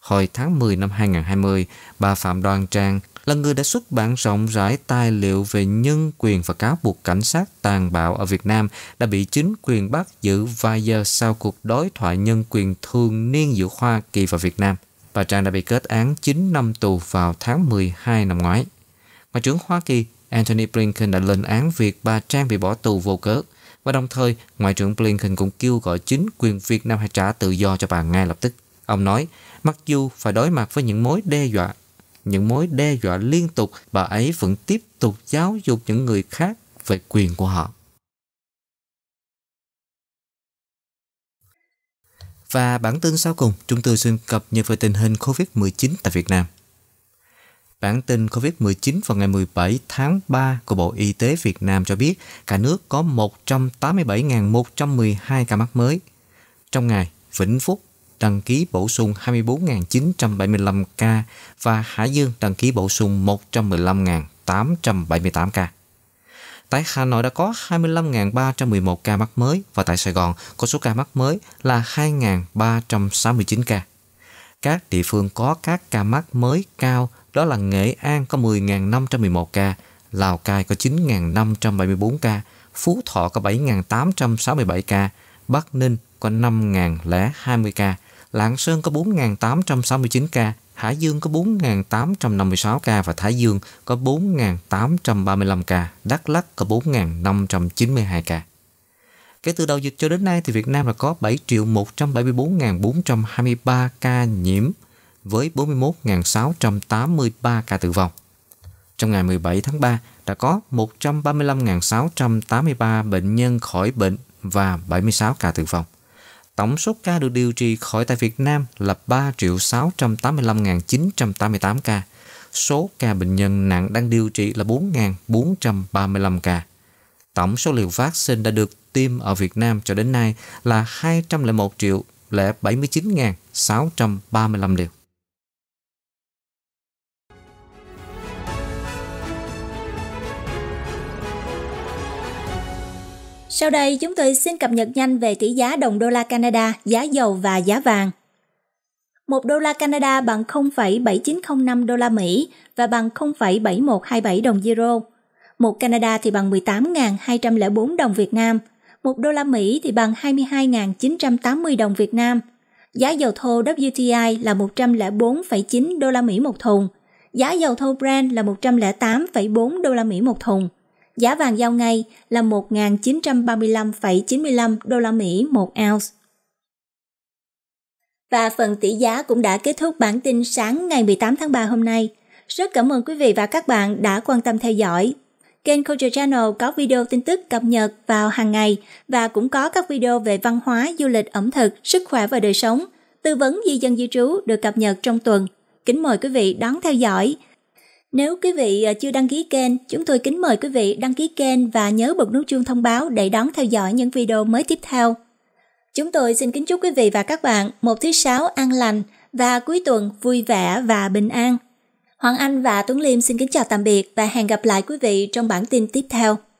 Hồi tháng 10 năm 2020, bà Phạm Đoan Trang là người đã xuất bản rộng rãi tài liệu về nhân quyền và cáo buộc cảnh sát tàn bạo ở Việt Nam đã bị chính quyền bắt giữ vài giờ sau cuộc đối thoại nhân quyền thường niên giữa Hoa Kỳ và Việt Nam. Bà Trang đã bị kết án 9 năm tù vào tháng 12 năm ngoái. Ngoại trưởng Hoa Kỳ Anthony Blinken đã lên án việc bà Trang bị bỏ tù vô cớ và đồng thời, Ngoại trưởng Blinken cũng kêu gọi chính quyền Việt Nam hãy trả tự do cho bà ngay lập tức. Ông nói, mặc dù phải đối mặt với những mối đe dọa, những mối đe dọa liên tục, bà ấy vẫn tiếp tục giáo dục những người khác về quyền của họ. Và bản tin sau cùng, chúng tôi xin cập nhật về tình hình COVID-19 tại Việt Nam. Bản tin COVID-19 vào ngày 17 tháng 3 của Bộ Y tế Việt Nam cho biết cả nước có 187.112 ca mắc mới. Trong ngày, Vĩnh Phúc đăng ký bổ sung 24.975 ca và Hải Dương đăng ký bổ sung 115.878 ca. Tại Hà Nội đã có 25.311 ca mắc mới và tại Sài Gòn có số ca mắc mới là 2.369 ca. Các địa phương có các ca mắc mới cao đó là Nghệ An có 10.511 ca, Lào Cai có 9.574 ca, Phú Thọ có 7.867 ca, Bắc Ninh có 5.020 ca, Lạng Sơn có 4.869 ca, Hải Dương có 4.856 ca và Thái Dương có 4.835 ca, Đắk Lắk có 4.592 ca. Kể từ đầu dịch cho đến nay thì Việt Nam đã có 7 174.423 ca nhiễm, với 41.683 ca tử vong. Trong ngày 17 tháng 3 đã có 135.683 bệnh nhân khỏi bệnh và 76 ca tử vong. Tổng số ca được điều trị khỏi tại Việt Nam là 3.685.988 ca. Số ca bệnh nhân nặng đang điều trị là 4.435 ca. Tổng số liều vaccine đã được tiêm ở Việt Nam cho đến nay là 201 triệu lẻ 79.635 liều. Sau đây chúng tôi xin cập nhật nhanh về tỷ giá đồng đô la Canada, giá dầu và giá vàng. 1 đô la Canada bằng 0,7905 đô la Mỹ và bằng 0,7127 đồng euro. 1 Canada thì bằng 18.204 đồng Việt Nam, 1 đô la Mỹ thì bằng 22.980 đồng Việt Nam. Giá dầu thô WTI là 104,9 đô la Mỹ một thùng, giá dầu thô Brent là 108,4 đô la Mỹ một thùng. Giá vàng giao ngay là 1.935,95 đô la Mỹ một ounce. Và phần tỷ giá cũng đã kết thúc bản tin sáng ngày 18 tháng 3 hôm nay. Rất cảm ơn quý vị và các bạn đã quan tâm theo dõi. Kênh Culture Channel có video tin tức cập nhật vào hàng ngày và cũng có các video về văn hóa, du lịch, ẩm thực, sức khỏe và đời sống, tư vấn di dân di trú được cập nhật trong tuần. Kính mời quý vị đón theo dõi. Nếu quý vị à, chưa đăng ký kênh, chúng tôi kính mời quý vị đăng ký kênh và nhớ bật nút chuông thông báo để đón theo dõi những video mới tiếp theo. Chúng tôi xin kính chúc quý vị và các bạn một thứ sáu an lành và cuối tuần vui vẻ và bình an. Hoàng Anh và Tuấn Liêm xin kính chào tạm biệt và hẹn gặp lại quý vị trong bản tin tiếp theo.